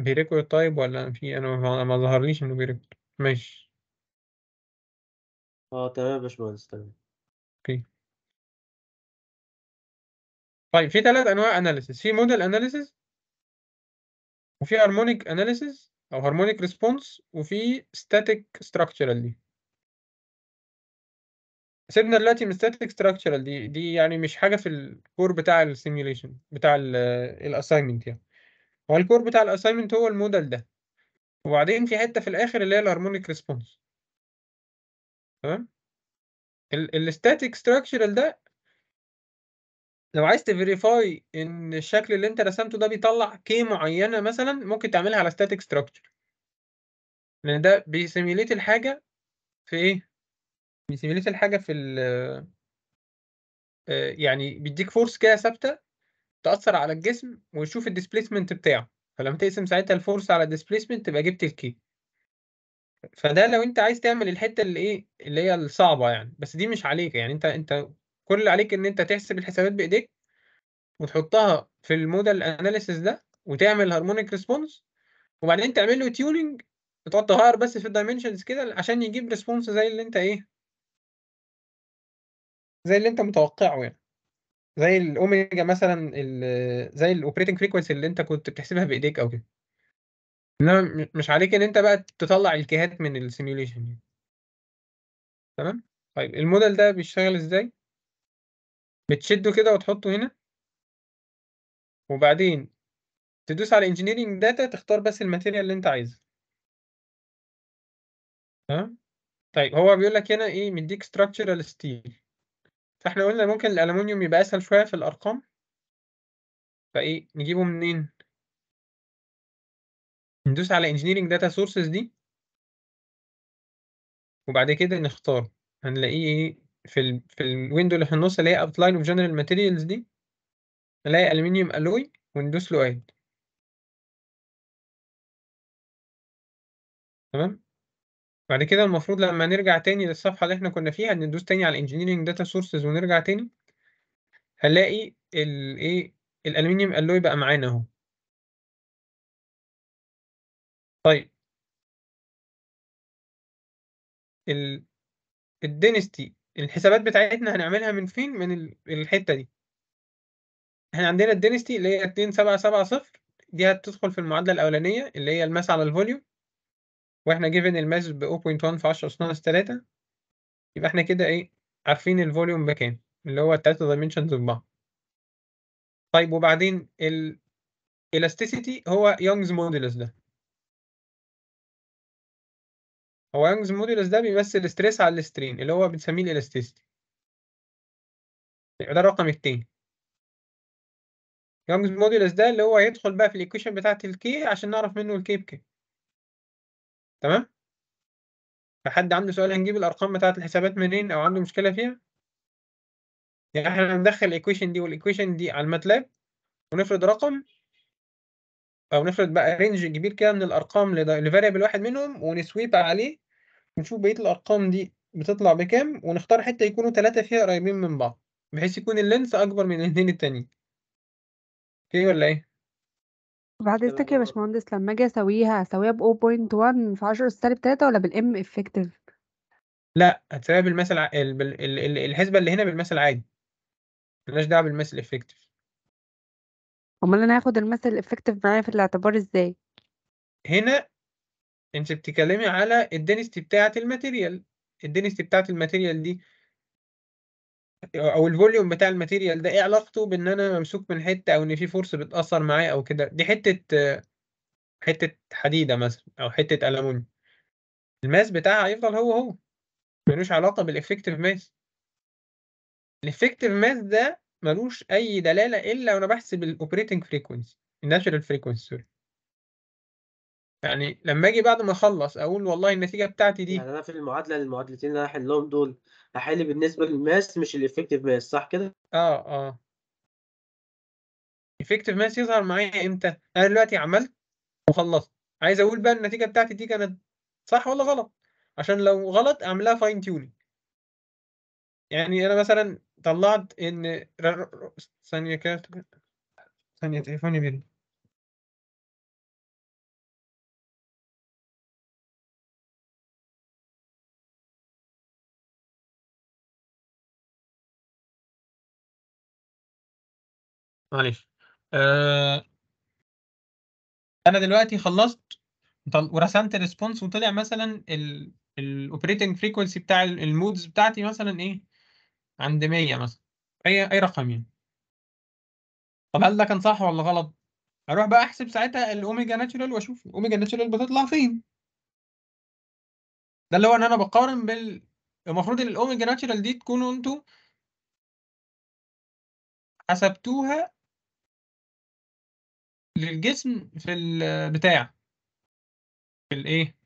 بيريكورد طيب ولا في انا ما ظهرليش انه بيريكورد ماشي اه تمام يا باشمهندس تمام اوكي طيب في ثلاث انواع اناليسيس في موديل اناليسيس وفي هارمونيك اناليسيس او هارمونيك ريسبونس وفي ستاتيك ستراكشرال سيبنا دلوقتي من ستاتيك ستراكشرال دي دي يعني مش حاجه في الكور بتاع السيميوليشن بتاع الاساينمنت يعني هو الكور بتاع الاسايمنت هو المودل ده وبعدين في حته في الاخر اللي هي الهارمونيك ريسبونس تمام الستاتيك ستراكشرال ده لو عايز تفيريفاي ان الشكل اللي انت رسمته ده بيطلع كي معينه مثلا ممكن تعملها على ستاتيك ستراكشر لان ده بيسيميليت الحاجه في ايه بيسيميليت الحاجه في ال آه، يعني بيديك فورس كده ثابته تأثر على الجسم ويشوف الديسبيسمنت بتاعه فلما تقسم ساعتها الفورس على الديسبيسمنت تبقى جبت الكي فده لو انت عايز تعمل الحته اللي ايه اللي هي الصعبه يعني بس دي مش عليك يعني انت انت كل اللي عليك ان انت تحسب الحسابات بايديك وتحطها في المودل اناليسيس ده وتعمل هارمونيك ريسبونس وبعدين تعمل له تيوننج وتقعد تغير بس في الدايمنشنز كده عشان يجيب ريسبونس زي اللي انت ايه زي اللي انت متوقعه يعني زي الاوميجا مثلا زي الاوبريتنج فريكوينسي اللي انت كنت بتحسبها بايديك او كده انما مش عليك ان انت بقى تطلع الكيهات من السيميوليشن يعني تمام طيب الموديل ده بيشتغل ازاي بتشده كده وتحطه هنا وبعدين تدوس على انجينيرنج داتا تختار بس الماتيريال اللي انت عايزها تمام طيب هو بيقول لك هنا ايه مديك ستراكشرال ستيل فإحنا قلنا ممكن الألمنيوم يبقى أسهل شوية في الأرقام فإيه نجيبه منين؟ ندوس على Engineering Data Sources دي وبعد كده نختار هنلاقيه إيه في الـ في الويندو اللي في النص اللي هي Outline of General Materials دي نلاقي ألمنيوم ألوي وندوس له Add تمام بعد كده المفروض لما نرجع تاني للصفحة اللي احنا كنا فيها ندوس تاني على Engineering Data Sources ونرجع تاني هنلاقي الايه الألمنيوم الوي بقى معانا اهو طيب ال الدينستي الحسابات بتاعتنا هنعملها من فين من الحتة دي احنا عندنا الدينستي اللي هي 2770 دي هتدخل في المعادلة الأولانية اللي هي الماس على الفوليوم واحنا جيفن الماس ب 0.1 في 10 اس ناقص 3 يبقى احنا كده ايه عارفين الفوليوم بكام اللي هو التلاتة دايمنشنز ببعض طيب وبعدين ال الالاستيسيتي هو يونجز مودولس ده هو يونجز مودولس ده بيمثل ستريس على السترين اللي هو بنسميه الالاستيسيتي ده الرقم التاني يونجز مودولس ده اللي هو يدخل بقى في الايكويشن بتاعت الكي عشان نعرف منه الكي بكام تمام؟ فحد عنده سؤال هنجيب الأرقام بتاعة الحسابات منين أو عنده مشكلة فيها؟ يعني إحنا هندخل الإيكويشن دي والإيكويشن دي على الماتلاب ونفرض رقم أو نفرض بقى رينج كبير كده من الأرقام لفاريبل واحد منهم ونسويب عليه ونشوف بقية الأرقام دي بتطلع بكام ونختار حتة يكونوا ثلاثة فيها قريبين من بعض بحيث يكون اللينس أكبر من الاثنين التانيين. اوكي ولا إيه؟ بعد اذنك يا باشمهندس لما اجي اسويها اسويها ب 0.1 في 10 سالب 3 ولا بالام افكتيف؟ لا هتسويها بالمثل الحسبه اللي هنا بالمثل العادي مالناش دعوه بالمثل افكتيف امال انا هاخد المثل الافكتيف معايا في الاعتبار ازاي؟ هنا انت بتتكلمي على الدنستي بتاعه الماتيريال الدنستي بتاعه الماتيريال دي او الفوليوم بتاع الماتيريال ده ايه علاقته بان انا ممسوك من حته او ان في فورس بتاثر معايا او كده دي حته حته حديده مثلا او حته الومنيوم الماس بتاعها هيفضل هو هو ملوش علاقه بالافكتيف ماس الافكتيف ماس ده ملوش اي دلاله الا وانا بحسب الاوبريتنج فريكوينسي الناتشرال فريكوينسي سوري يعني لمّا آجي بعد ما أخلّص أقول والله النتيجة بتاعتي دي يعني أنا في المعادلة المعادلتين اللي أنا دول، هحل بالنسبة للماس مش الeffective ماس صح كده؟ آه، آه. effective ماس يظهر معايا إمتى؟ أنا دلوقتي عملت وخلّصت، عايز أقول بقى النتيجة بتاعتي دي كانت صح ولا غلط، عشان لو غلط اعملها فاين fine يعني أنا مثلًا طلّعت إن ثانية كده ثانية تليفوني إيه، بيرن. معلش آه انا دلوقتي خلصت ورسمت ريسبونس وطلع مثلا الاوبريتنج فريكونسي بتاع المودز بتاعتي مثلا ايه عند 100 مثلا اي اي رقم يعني طب هل ده كان صح ولا غلط اروح بقى احسب ساعتها الاوميجا ناتشورال واشوف الاوميجا ناتشورال بتطلع فين ده اللي هو ان انا بقارن بال المفروض ان الاوميجا ناتشورال دي تكونوا انتوا حسبتوها للجسم في البتاع في الايه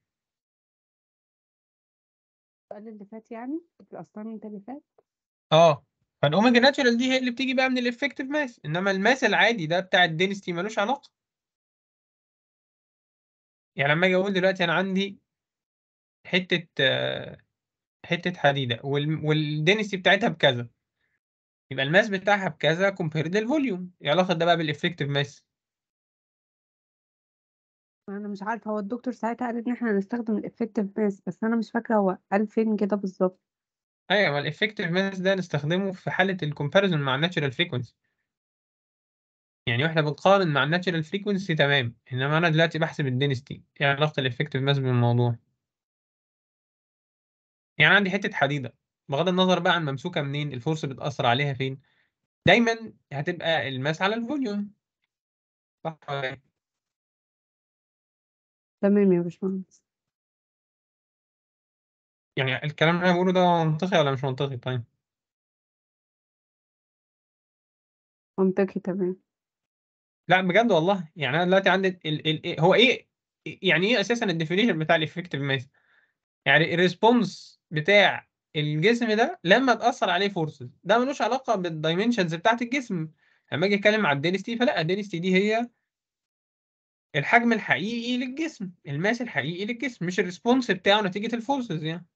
السؤال اللي فات يعني في الاسايمنت اللي فات اه فالاوميجا ناتشورال دي هي اللي بتيجي بقى من الافكتيف ماس انما الماس العادي ده بتاع الدينستي ملوش علاقه يعني لما اجي اقول دلوقتي انا عندي حته حته حديده والدينستي بتاعتها بكذا يبقى الماس بتاعها بكذا كومبيرد للفوليوم ايه علاقه ده بقى بالافكتيف ماس أنا مش عارفة هو الدكتور ساعتها قال إن إحنا هنستخدم الافكتيف mass بس أنا مش فاكرة هو قال فين كده بالظبط أيوه ما الافكتيف mass ده نستخدمه في حالة الكومباريزون مع الناتشرال frequency. يعني واحنا بنقارن مع الناتشرال فريكونسي تمام انما انا دلوقتي بحسب الدينستي ايه علاقة الافكتيف ماس بالموضوع يعني عندي حتة حديدة بغض النظر بقى عن ممسوكة منين الفورس بتأثر عليها فين دايما هتبقى الماس على الفوليوم صح ولا إيه؟ تمام يا باشمهندس يعني الكلام اللي انا بقوله ده منطقي ولا مش منطقي طيب منطقي تمام لا بجد والله يعني انا دلوقتي عندي ال ال إيه، هو ايه يعني ايه اساسا الديفينيشن بتاع الافكت الماس يعني الريسبونس بتاع الجسم ده لما تاثر عليه فورسز ده ملوش علاقه بالدايمنشنز بتاعه الجسم لما اجي اتكلم على الدنسيتي فلا الدنسيتي دي هي الحجم الحقيقي للجسم الماس الحقيقي للجسم مش الريسبونس بتاعه نتيجة الفورسز يعني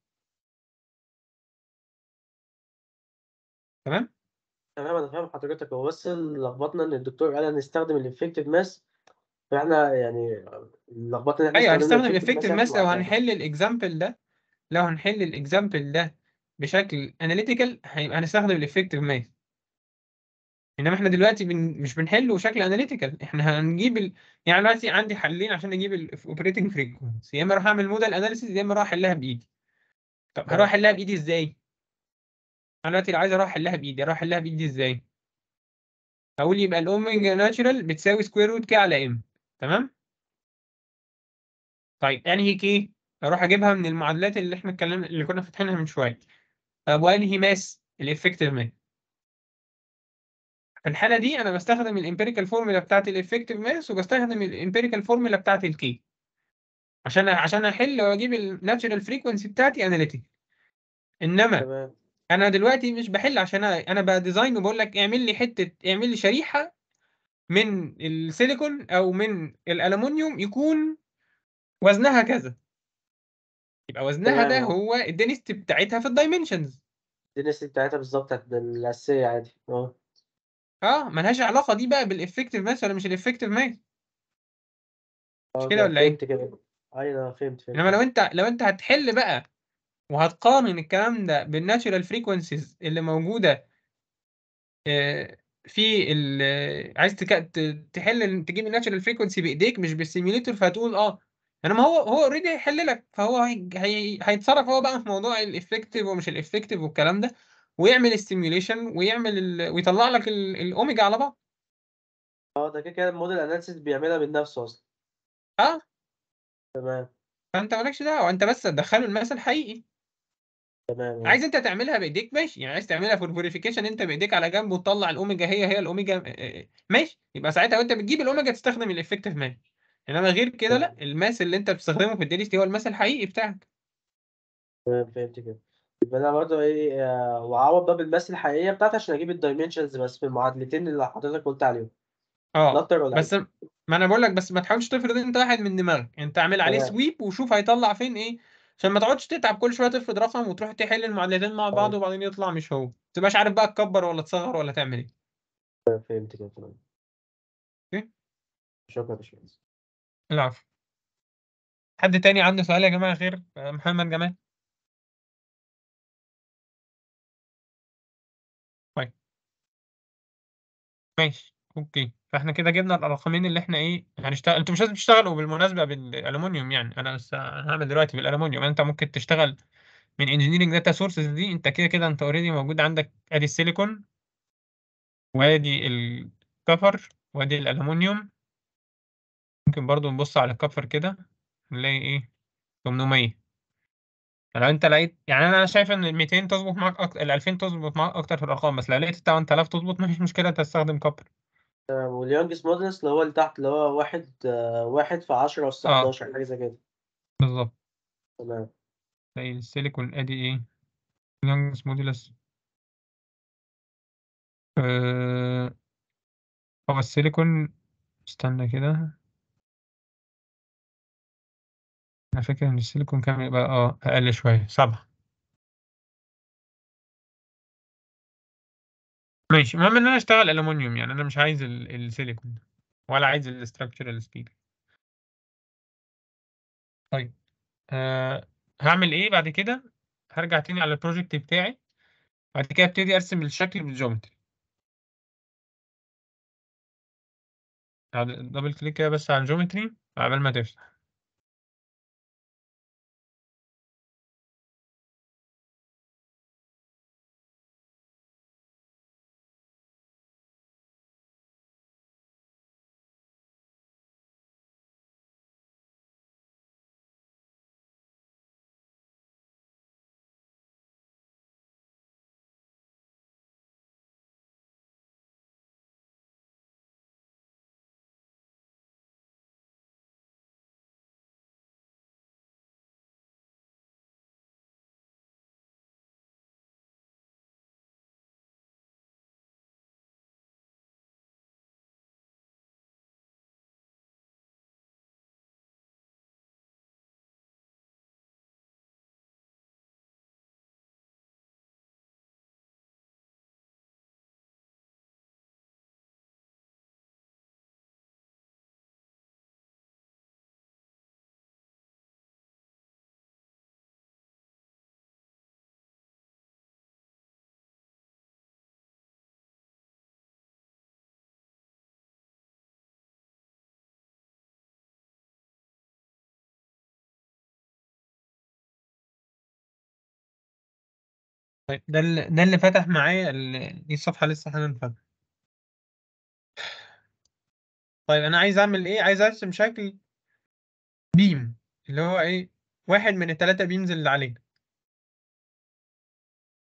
تمام؟ تمام انا فاهم حضرتك هو بس لخبطنا ان الدكتور قال هنستخدم الانفكتد ماس فاحنا يعني لخبطنا ايوه هنستخدم الانفكتد يعني ماس لو هنحل الاكزامبل ده لو هنحل الاكزامبل ده بشكل اناليتيكال هيبقى هنستخدم الافكتيف ماس انما احنا دلوقتي بن... مش بنحله بشكل اناليتيكال احنا هنجيب ال... يعني دلوقتي عندي حلين عشان اجيب الاوبريتنج فريكونسي يا اما اروح اعمل موديل اناليسيس يا اما اروح احلها بايدي طب هروح احلها بايدي ازاي؟ انا دلوقتي لو عايز اروح احلها بايدي اروح احلها بايدي ازاي؟ اقول يبقى الاوميجا ناتشرال بتساوي سكوير روت كي على ام تمام؟ طيب انهي كي؟ اروح اجيبها من المعادلات اللي احنا اتكلمنا اللي كنا فاتحينها من شويه. طب وانهي ماس؟ الافكتيف ماس في الحاله دي انا بستخدم الامبيريكال فورمولا بتاعت الافكتيف ماس وبستخدم الامبيريكال فورمولا بتاعت الكي عشان عشان احل واجيب الناتشرال فريكونسي بتاعتي اناليتيك انما تمام. انا دلوقتي مش بحل عشان انا بقى ديزاين وبقول لك اعمل لي حته اعمل لي شريحه من السيليكون او من الالومنيوم يكون وزنها كذا يبقى وزنها تمام. ده هو الدنسيتي بتاعتها في الدايمنشنز الدنسيتي بتاعتها بالظبط الاساسيه عادي اه اه ملهاش علاقة دي بقى بالإفكتيف ماس ولا مش الإفكتيف ماس مش آه، كده ولا إيه؟ فهمت كده ايوه فهمت فهمت انما لو انت لو انت هتحل بقى وهتقارن الكلام ده بالناتشورال فريكونسيز اللي موجوده آه، في ال آه، عايز تحل تجيب الناتشورال فريكونسي بايديك مش بالسيميوليتور فهتقول اه انما هو هو اوريدي هيحل لك فهو هيتصرف هو بقى في موضوع الافكتيف ومش الافكتيف والكلام ده ويعمل استيميوليشن ويعمل ال... ويطلع لك ال... الاوميجا على بعض اه ده كده كده الموديل اناليسيس بيعملها من نفسه اصلا اه تمام فانت مالكش دعوه انت بس تدخله المثل حقيقي تمام عايز انت تعملها بايديك ماشي يعني عايز تعملها فور فيريفيكيشن انت بايديك على جنب وتطلع الاوميجا هي هي الاوميجا آه، آه، آه. ماشي يبقى ساعتها وانت بتجيب الاوميجا تستخدم الافكتيف ماشي انما غير كده لا الماس اللي انت بتستخدمه في الديليست هو الماس الحقيقي بتاعك تمام فهمت كده يبقى انا برضه ايه آه، وعوض بقى بالماس الحقيقيه بتاعتي عشان اجيب الدايمنشنز بس في المعادلتين اللي حضرتك قلت عليهم آه، لا اه اكتر ولا بس ما انا بقول لك بس ما تحاولش تفرض انت واحد من دماغك انت اعمل عليه سويب وشوف هيطلع فين ايه عشان ما تقعدش تتعب كل شويه تفرض رقم وتروح تحل المعادلتين مع بعض وبعدين يطلع مش هو ما تبقاش عارف بقى تكبر ولا تصغر ولا تعمل ايه فهمت كده تمام اوكي شكرا يا باشمهندس العفو حد تاني عنده سؤال يا جماعه غير محمد جمال ماشي اوكي فاحنا كده جبنا الرقمين اللي احنا ايه هنشتغل انتوا مش لازم تشتغلوا بالمناسبه بالالومنيوم يعني انا بس هعمل دلوقتي بالالومنيوم يعني انت ممكن تشتغل من انجينيرنج داتا سورسز دي انت كده كده انت اوريدي موجود عندك ادي السيليكون وادي الكفر وادي الالومنيوم ممكن برضو نبص على الكفر كده نلاقي ايه 800 لو انت لقيت يعني انا شايف ان ال 200 تظبط معاك اكتر ال 2000 تظبط معاك اكتر في الارقام بس لو لقيت ال 8000 تظبط مفيش مشكله انت تستخدم تمام آه، واليونجست مودلس اللي هو اللي تحت اللي هو واحد آه، واحد في 10 او 11 حاجه زي كده بالظبط تمام زي السيليكون ادي ايه اليونجست مودلس هو السيليكون استنى كده أنا فاكر إن السيليكون كان بيبقى آه أقل شوية سبعه ماشي المهم إن أنا أشتغل ألومنيوم يعني أنا مش عايز السيليكون ولا عايز الستراكشرال ستيل. طيب آه هعمل إيه بعد كده؟ هرجع تاني على البروجكت بتاعي بعد كده أبتدي أرسم الشكل بالجيومتري. دبل كليك كده بس على الجيومتري قبل ما تفتح. طيب ده اللي ده اللي فتح معايا دي الصفحه لسه حالا فاتحة طيب أنا عايز أعمل إيه؟ عايز أرسم شكل بيم اللي هو إيه؟ واحد من التلاتة بيمز اللي علينا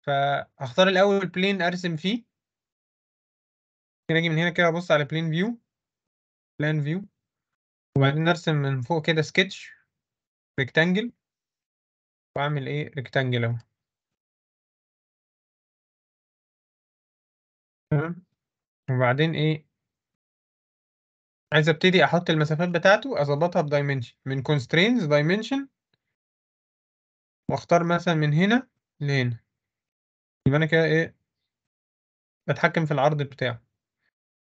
فهختار الأول بلين أرسم فيه ممكن أجي من هنا كده أبص على بلين فيو بلان فيو وبعدين أرسم من فوق كده سكتش ريكتانجل وأعمل إيه ريكتانجل أهو تمام، وبعدين إيه عايز ابتدي أحط المسافات بتاعته اظبطها بدايمنشن من constraints دايمنشن واختار مثلًا من هنا لهنا، يبقى أنا كده إيه بتحكم في العرض بتاعه،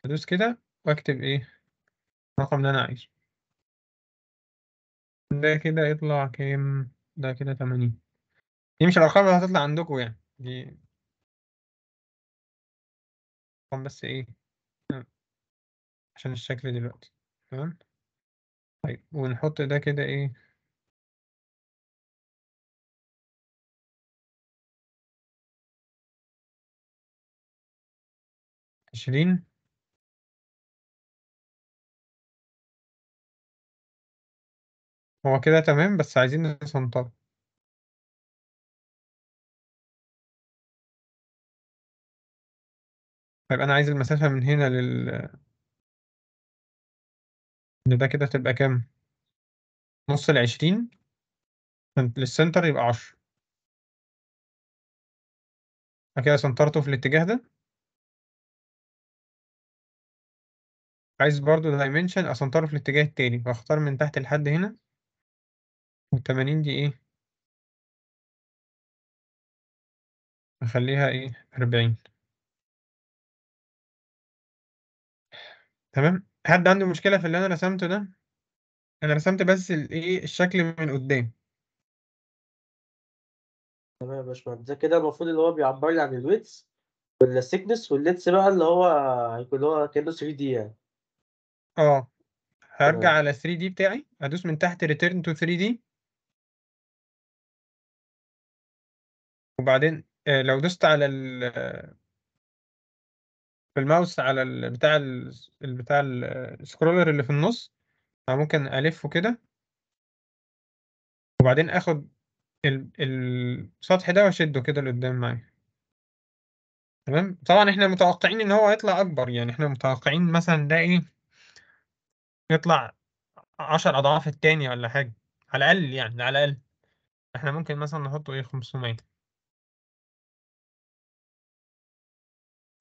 أدوس كده وأكتب إيه الرقم اللي أنا عايزه. ده كده يطلع كام؟ ده كده تمانين. دي مش الأرقام اللي هتطلع عندكم يعني، دي بس ايه عشان الشكل دلوقتي تمام طيب ونحط ده كده ايه عشرين هو كده تمام بس عايزين نسنطره طيب أنا عايز المسافة من هنا لل إن ده كده تبقى كام؟ نص 20 للسنتر يبقى عشرة كده سنترته في الاتجاه ده عايز برضو دايمنشن اسنتره في الاتجاه التاني فاختار من تحت لحد هنا والتمانين دي ايه اخليها ايه اربعين تمام؟ حد عنده مشكلة في اللي أنا رسمته ده؟ أنا رسمت بس الإيه الشكل من قدام. تمام يا باشمهندس ده كده المفروض اللي هو بيعبر لي عن الويتس والسيكنس والليتس بقى اللي هو هيكون اللي هو كأنه 3 دي يعني أه هرجع تمام على 3 دي بتاعي أدوس من تحت return to 3 دي وبعدين آه، لو دوست على بالماوس على البتاع البتاع ال السكرولر اللي في النص فممكن ألفه كده وبعدين آخد ال السطح ده وأشده كده لقدام معايا تمام طبعا احنا متوقعين ان هو هيطلع اكبر يعني احنا متوقعين مثلا ده ايه يطلع عشر اضعاف التاني ولا حاجة على الاقل يعني على الاقل احنا ممكن مثلا نحطه ايه خمسمية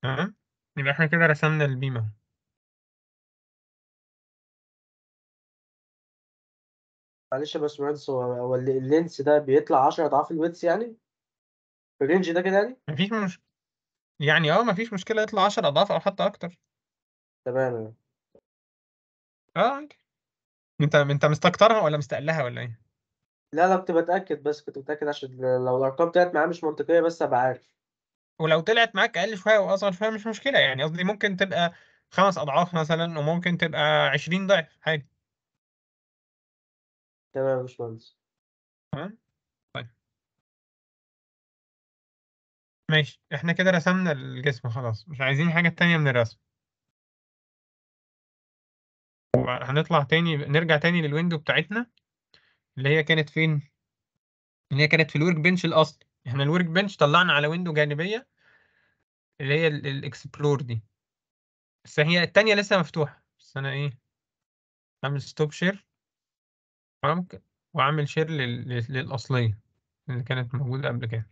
تمام يبقى إحنا كده رسمنا البيم أهو. معلش يا باشمهندس هو هو اللينس ده بيطلع 10 أضعاف الويدث يعني؟ الرينج ده كده يعني؟ مفيش مش... يعني أه مفيش مشكلة يطلع 10 أضعاف أو حتى أكتر. تمام أه أنت أنت مستكترها ولا مستقلها ولا إيه؟ لا لا كنت بتأكد بس كنت بتأكد عشان لو الأرقام طلعت معايا مش منطقية بس أبقى عارف. ولو طلعت معاك اقل شويه او اصغر شويه مش مشكله يعني قصدي ممكن تبقى خمس اضعاف مثلا وممكن تبقى 20 ضعف عادي تمام يا باشمهندس تمام طيب ماشي احنا كده رسمنا الجسم خلاص مش عايزين حاجه تانية من الرسم هنطلع تاني نرجع تاني للويندو بتاعتنا اللي هي كانت فين اللي هي كانت في الورك بنش الاصلي احنا الورك بنش طلعنا على ويندو جانبيه اللي هي الاكسبلور دي بس هي التانية لسه مفتوحة بس أنا إيه أعمل ستوب شير وأعمل شير للأصلية اللي كانت موجودة قبل كده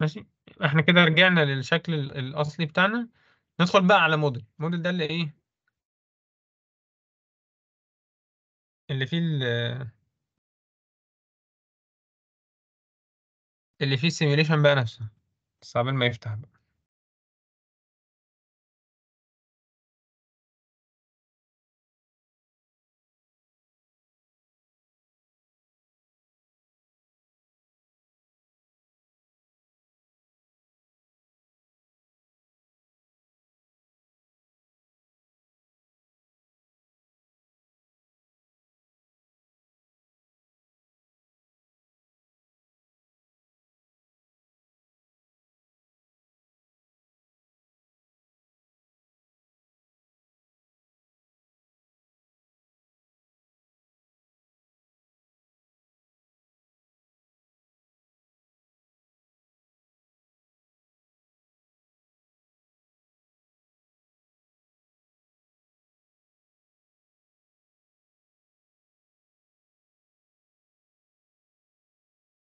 ماشي احنا كده رجعنا للشكل الأصلي بتاعنا ندخل بقى على موديل الموديل ده اللي إيه اللي فيه ال اللي فيه simulation بقى نفسه صعب ما يفتح بقى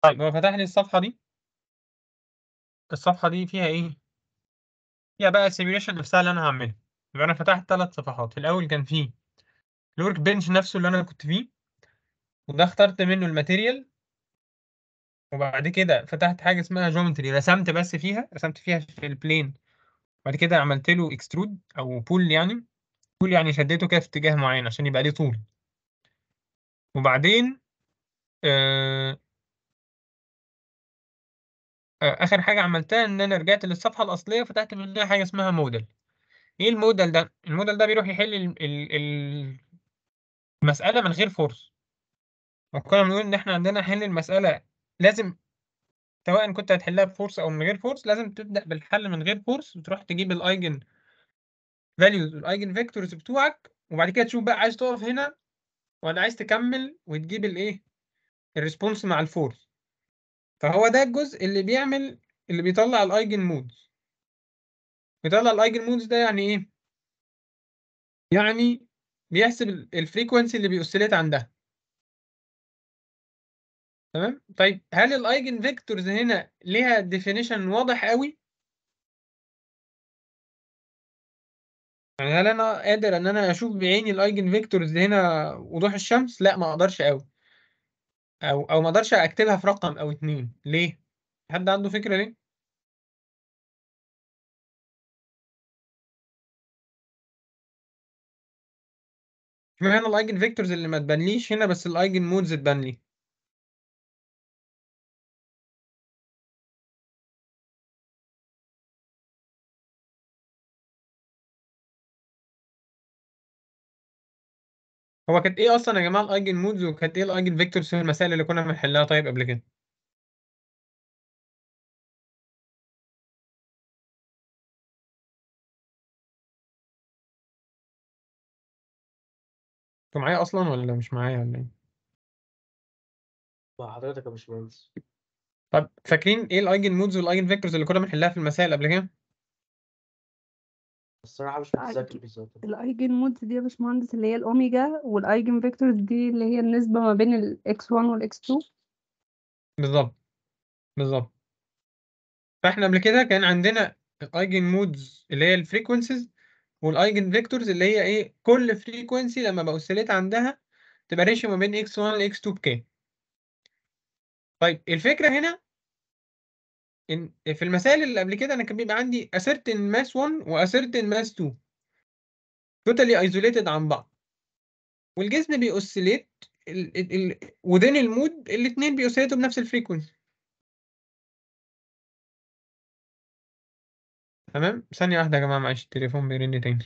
طيب هو فتح لي الصفحة دي الصفحة دي فيها إيه؟ فيها بقى السيميوليشن نفسها اللي أنا هعملها يبقى أنا فتحت تلات صفحات في الأول كان فيه الورك بنش نفسه اللي أنا كنت فيه وده اخترت منه الماتيريال وبعد كده فتحت حاجة اسمها جيومتري رسمت بس فيها رسمت فيها في البلين بعد كده عملت له اكسترود أو بول يعني بول يعني شديته كده في اتجاه معين عشان يبقى ليه طول وبعدين آه اخر حاجه عملتها ان انا رجعت للصفحه الاصليه فتحت منها حاجه اسمها موديل ايه الموديل ده الموديل ده بيروح يحل ال... ال... المساله من غير فورس وكنا بنقول ان احنا عندنا حل المساله لازم سواء كنت هتحلها بفورس او من غير فورس لازم تبدا بالحل من غير فورس وتروح تجيب الايجن فاليوز والايجن فيكتورز بتوعك وبعد كده تشوف بقى عايز تقف هنا ولا عايز تكمل وتجيب الايه الريسبونس مع الفورس فهو ده الجزء اللي بيعمل اللي بيطلع الايجن مودز بيطلع الايجن مودز ده يعني ايه يعني بيحسب الفريكونسي اللي بيوسيليت عندها تمام طيب هل الايجن فيكتورز هنا ليها ديفينيشن واضح قوي يعني هل انا قادر ان انا اشوف بعيني الايجن فيكتورز هنا وضوح الشمس لا ما اقدرش قوي او او ما اقدرش اكتبها في رقم او اتنين ليه حد عنده فكره ليه اشمعنى الايجن فيكتورز اللي ما تبانليش هنا بس الايجن مودز تبان لي هو كانت إيه أصلًا يا جماعة الايجن مودز وكانت إيه الايجن فيكتورز في المسائل اللي كنا بنحلها طيب قبل كده؟ أنت معايا أصلًا ولا مش معايا ولا إيه؟ مع حضرتك يا باشمهندس. طب فاكرين إيه الايجن مودز والايجن فيكتورز اللي كنا بنحلها في المسائل قبل كده؟ الصراحه مش متذكر بالظبط الايجن مودز دي يا باشمهندس اللي هي الاوميجا والايجن فيكتور دي اللي هي النسبه ما بين الاكس 1 والاكس 2 بالظبط بالظبط فاحنا قبل كده كان عندنا الايجن مودز اللي هي الفريكونسيز والايجن فيكتورز اللي هي ايه كل فريكوينسي لما باوسيليت عندها تبقى ريشيو ما بين اكس 1 لاكس 2 بكام طيب الفكره هنا إن في المسائل اللي قبل كده انا كان بيبقى عندي a certain mass 1 و a certain mass 2 totally isolated عن بعض والجسم بيوسليت وذين within المود الاثنين بيوسليتوا بنفس الفريكونسي تمام ثانية واحدة يا جماعة معلش التليفون بيرن تاني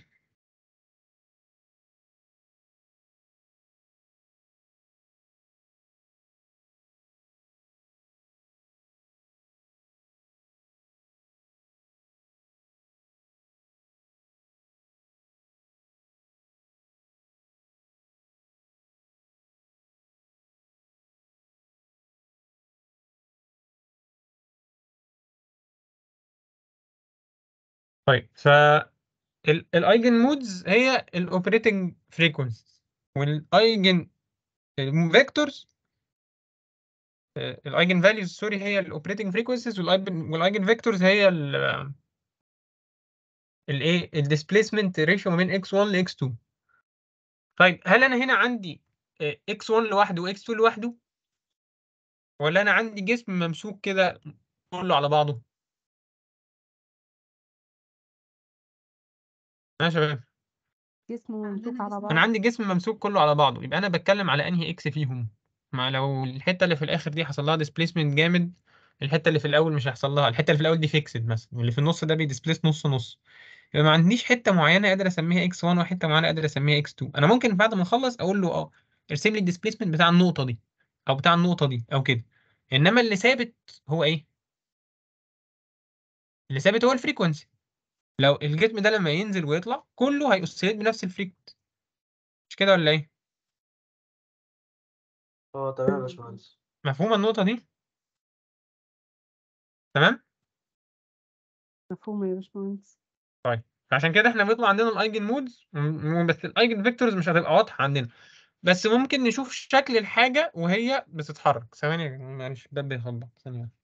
طيب ف الايجن مودز هي الاوبريتنج فريكونسيز والايجن فيكتورز الايجن فاليوز سوري هي الاوبريتنج فريكونسيز والايجن فيكتورز هي ال الايه الديسبيسمنت ريشيو من اكس 1 لاكس 2 طيب هل انا هنا عندي اكس آه، 1 لوحده واكس 2 لوحده ولا انا عندي جسم ممسوك كده كله على بعضه يا شباب جسم ممسوك على بعضه انا عندي جسم ممسوك كله على بعضه يبقى انا بتكلم على انهي اكس فيهم ما لو الحته اللي في الاخر دي حصل لها ديسبيسمنت جامد الحته اللي في الاول مش هيحصل لها الحته اللي في الاول دي فيكسد مثلا واللي في النص ده بيديسبليس نص نص يبقى ما عنديش حته معينه قادر اسميها اكس 1 وحته معينه قادر اسميها اكس 2 انا ممكن بعد ما اخلص اقول له اه ارسم لي الديسبيسمنت بتاع النقطه دي او بتاع النقطه دي او كده انما اللي ثابت هو ايه اللي ثابت هو الفريكونسي لو الجسم ده لما ينزل ويطلع كله هيأوسيليت بنفس الفريكت مش كده ولا ايه؟ اه تمام يا باشمهندس مفهومة النقطة دي؟ تمام؟ مفهومة يا باشمهندس طيب فعشان كده احنا بيطلع عندنا الايجن مودز بس الايجن فيكتورز مش هتبقى واضحة عندنا بس ممكن نشوف شكل الحاجة وهي بتتحرك ثواني معلش ده بيخبط ثانية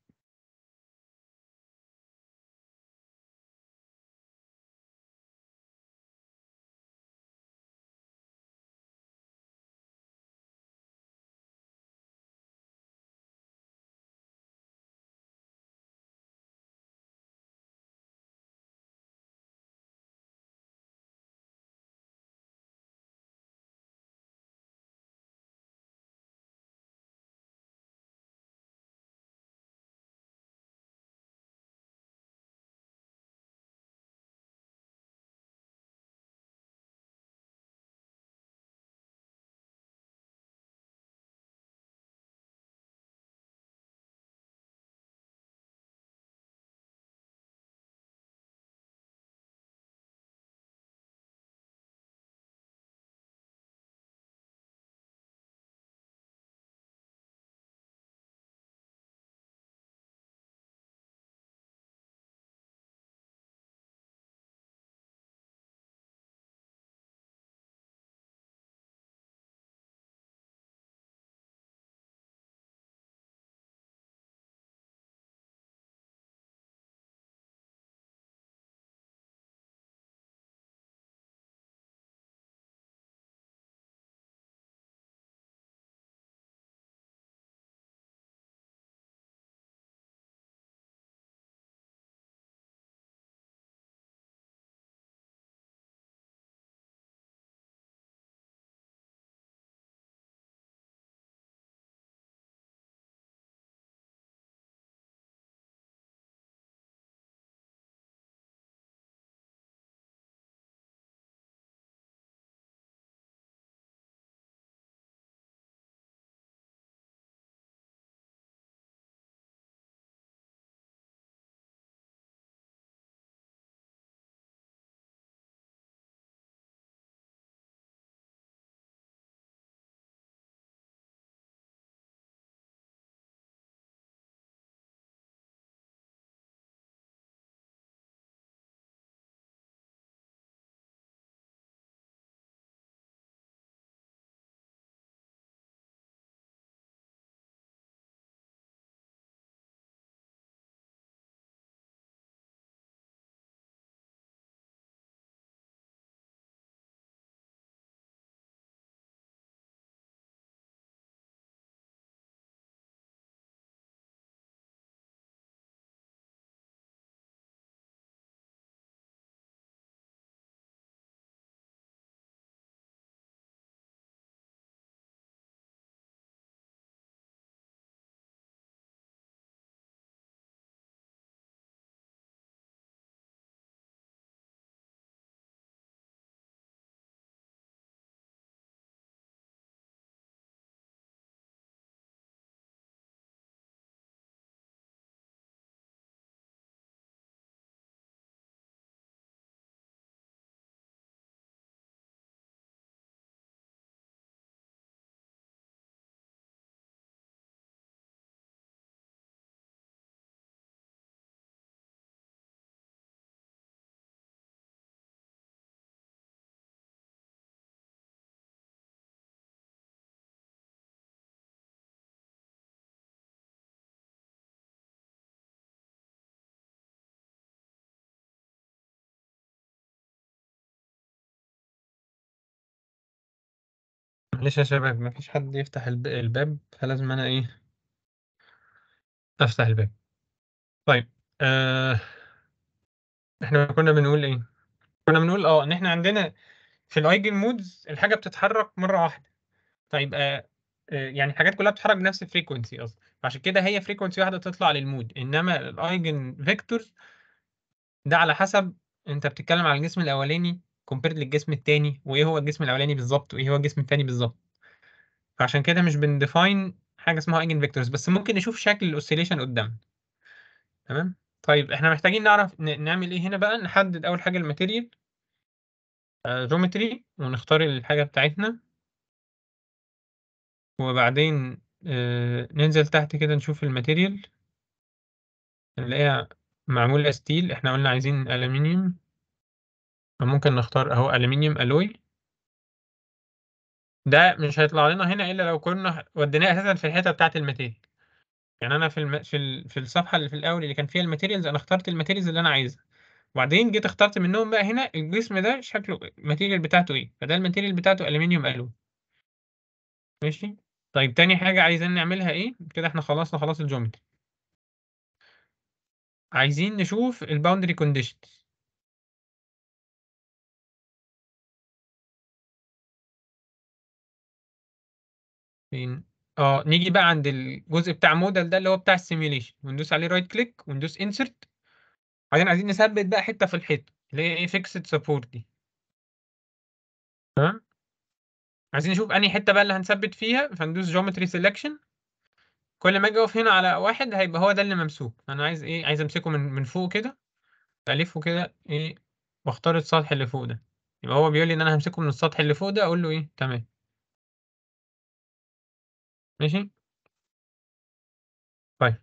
معلش يا شباب مفيش حد يفتح الباب فلازم أنا إيه أفتح الباب طيب آه إحنا كنا بنقول إيه؟ كنا بنقول أه إن إحنا عندنا في الأيجن مودز الحاجة بتتحرك مرة واحدة طيب آه, آه، يعني الحاجات كلها بتتحرك بنفس الفريكونسي اصلا فعشان كده هي فريكونسي واحده تطلع للمود انما الايجن فيكتورز ده على حسب انت بتتكلم على الجسم الاولاني compared للجسم التاني وايه هو الجسم الاولاني بالظبط وايه هو الجسم التاني بالظبط فعشان كده مش بنديفاين حاجه اسمها ايجن فيكتورز بس ممكن نشوف شكل الاوسيليشن قدام تمام طيب احنا محتاجين نعرف نعمل ايه هنا بقى نحدد اول حاجه الماتيريال آه، جيومتري ونختار الحاجه بتاعتنا وبعدين آه، ننزل تحت كده نشوف الماتيريال نلاقيها معمولة ستيل احنا قلنا عايزين ألمنيوم ممكن نختار أهو ألمنيوم ألوي ده مش هيطلع لنا هنا إلا لو كنا وديناه أساسا في الحتة بتاعة الماتيريال يعني أنا في الم... في ال... في الصفحة اللي في الأول اللي كان فيها الماتيريالز أنا اخترت الماتيريالز اللي أنا عايزها وبعدين جيت اخترت منهم بقى هنا الجسم ده شكله الماتيريال بتاعته إيه فده الماتيريال بتاعته ألمنيوم ألوي ماشي طيب تاني حاجة عايزين نعملها إيه كده إحنا خلصنا خلاص الجيومتري عايزين نشوف الباوندري كونديشنز اه نيجي بقى عند الجزء بتاع موديل ده اللي هو بتاع السيميوليشن وندوس عليه رايت كليك وندوس انسرت بعدين عايزين نثبت بقى حته في الحيطه اللي هي ايه فيكسد سبورت دي تمام عايزين نشوف انهي حته بقى اللي هنثبت فيها فندوس جيومتري سيلكشن كل ما اجي اقف هنا على واحد هيبقى هو ده اللي ممسوك انا عايز ايه عايز امسكه من من فوق كده الفه كده ايه واختار السطح اللي فوق ده يبقى هو بيقول لي ان انا همسكه من السطح اللي فوق ده اقول له ايه تمام ماشي طيب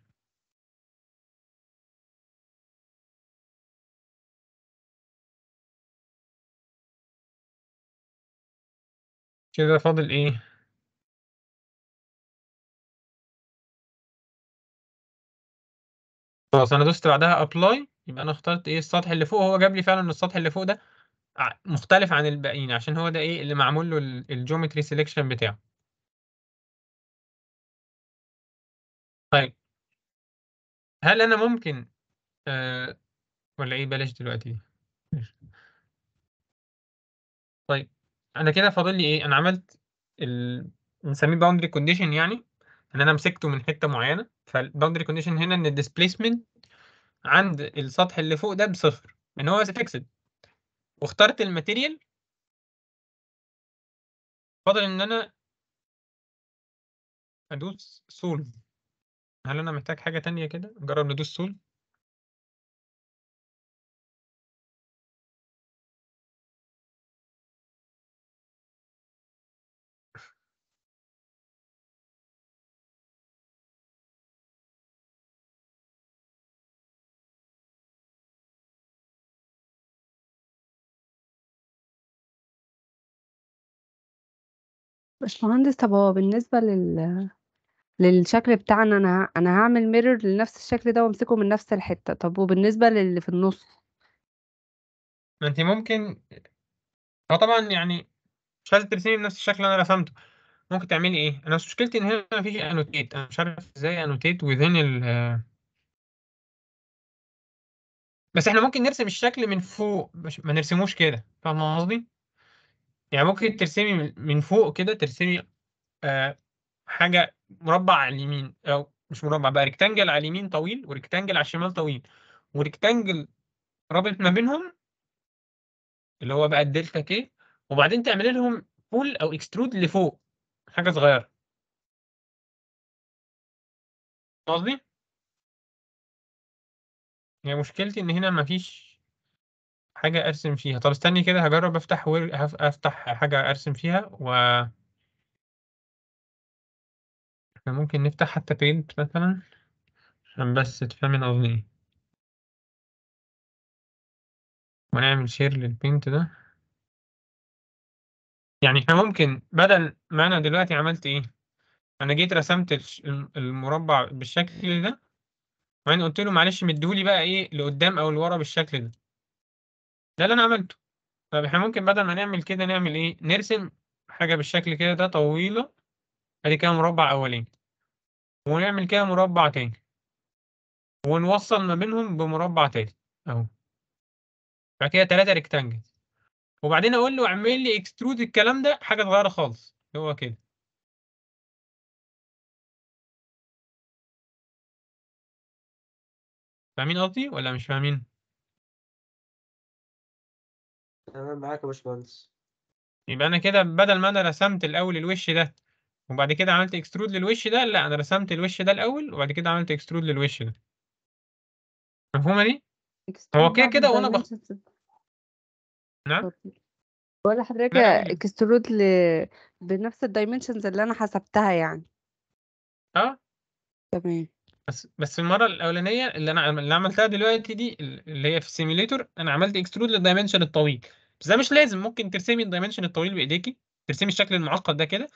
كده فاضل ايه خلاص انا دوست بعدها ابلاي يبقى انا اخترت ايه السطح اللي فوق هو جاب لي فعلا ان السطح اللي فوق ده مختلف عن الباقيين عشان هو ده ايه اللي معمول له الجيومتري سيلكشن بتاعه طيب هل أنا ممكن آه ولا إيه بلاش دلوقتي طيب أنا كده فاضل لي إيه أنا عملت ال... نسميه باوندري كونديشن يعني ان انا مسكته من حته معينه فالباوندري كونديشن هنا ان الديسبيسمنت عند السطح اللي فوق ده بصفر ان هو فيكسد واخترت الماتيريال فاضل ان انا ادوس سولف هل أنا محتاج حاجة تانية كده؟ نجرّب ندوس tool؟ باشمهندس طَب هو بالنسبة لل للشكل بتاعنا انا انا هعمل ميرور لنفس الشكل ده وامسكه من نفس الحتة طب وبالنسبة للي في النص ما أنتِ ممكن هو آه طبعًا يعني مش لازم ترسمي بنفس الشكل اللي أنا رسمته، ممكن تعملي إيه؟ أنا مشكلتي إن هنا ما فيش أنا مش عارف إزاي انوتيت within ال بس إحنا ممكن نرسم الشكل من فوق مش ما نرسموش كده، فاهمة قصدي؟ يعني ممكن ترسمي من فوق كده ترسمي آه، حاجة مربع على اليمين او مش مربع بقى ريكتانجل على اليمين طويل وريكتانجل على الشمال طويل وريكتانجل رابط ما بينهم اللي هو بقى الدلتا كي وبعدين تعمل لهم بول او اكسترود لفوق حاجه صغيره قصدي هي مشكلتي ان هنا مفيش حاجه ارسم فيها طب استني كده هجرب افتح افتح حاجه ارسم فيها و إحنا ممكن نفتح حتى paint مثلا عشان بس تفهم أنا قصدي إيه ونعمل شير للبينت ده يعني إحنا ممكن بدل ما أنا دلوقتي عملت إيه أنا جيت رسمت المربع بالشكل ده وبعدين قلت له معلش مديهولي بقى إيه لقدام أو لورا بالشكل ده ده اللي أنا عملته طب إحنا ممكن بدل ما نعمل كده نعمل إيه نرسم حاجة بالشكل كده ده طويلة ادي كده مربع اولين ونعمل كده مربع تاني ونوصل ما بينهم بمربع تالت اهو بعد كده تلاتة ريكتانجل وبعدين اقول له اعمل لي اكسترود الكلام ده حاجه صغيره خالص هو كده فاهمين قصدي ولا مش فاهمين تمام معاك يا باشمهندس يبقى انا كده بدل ما انا رسمت الاول الوش ده وبعد كده عملت اكسترود للوش ده لا انا رسمت الوش ده الاول وبعد كده عملت اكسترود للوش ده مفهومه دي هو كده كده وانا بخ... نعم بقول لحضرتك اكسترود ل... بنفس الدايمنشنز اللي انا حسبتها يعني اه تمام بس بس المره الاولانيه اللي انا اللي عملتها دلوقتي دي اللي هي في السيميليتور انا عملت اكسترود للدايمنشن الطويل بس ده مش لازم ممكن ترسمي الدايمنشن الطويل بايديكي ترسمي الشكل المعقد ده كده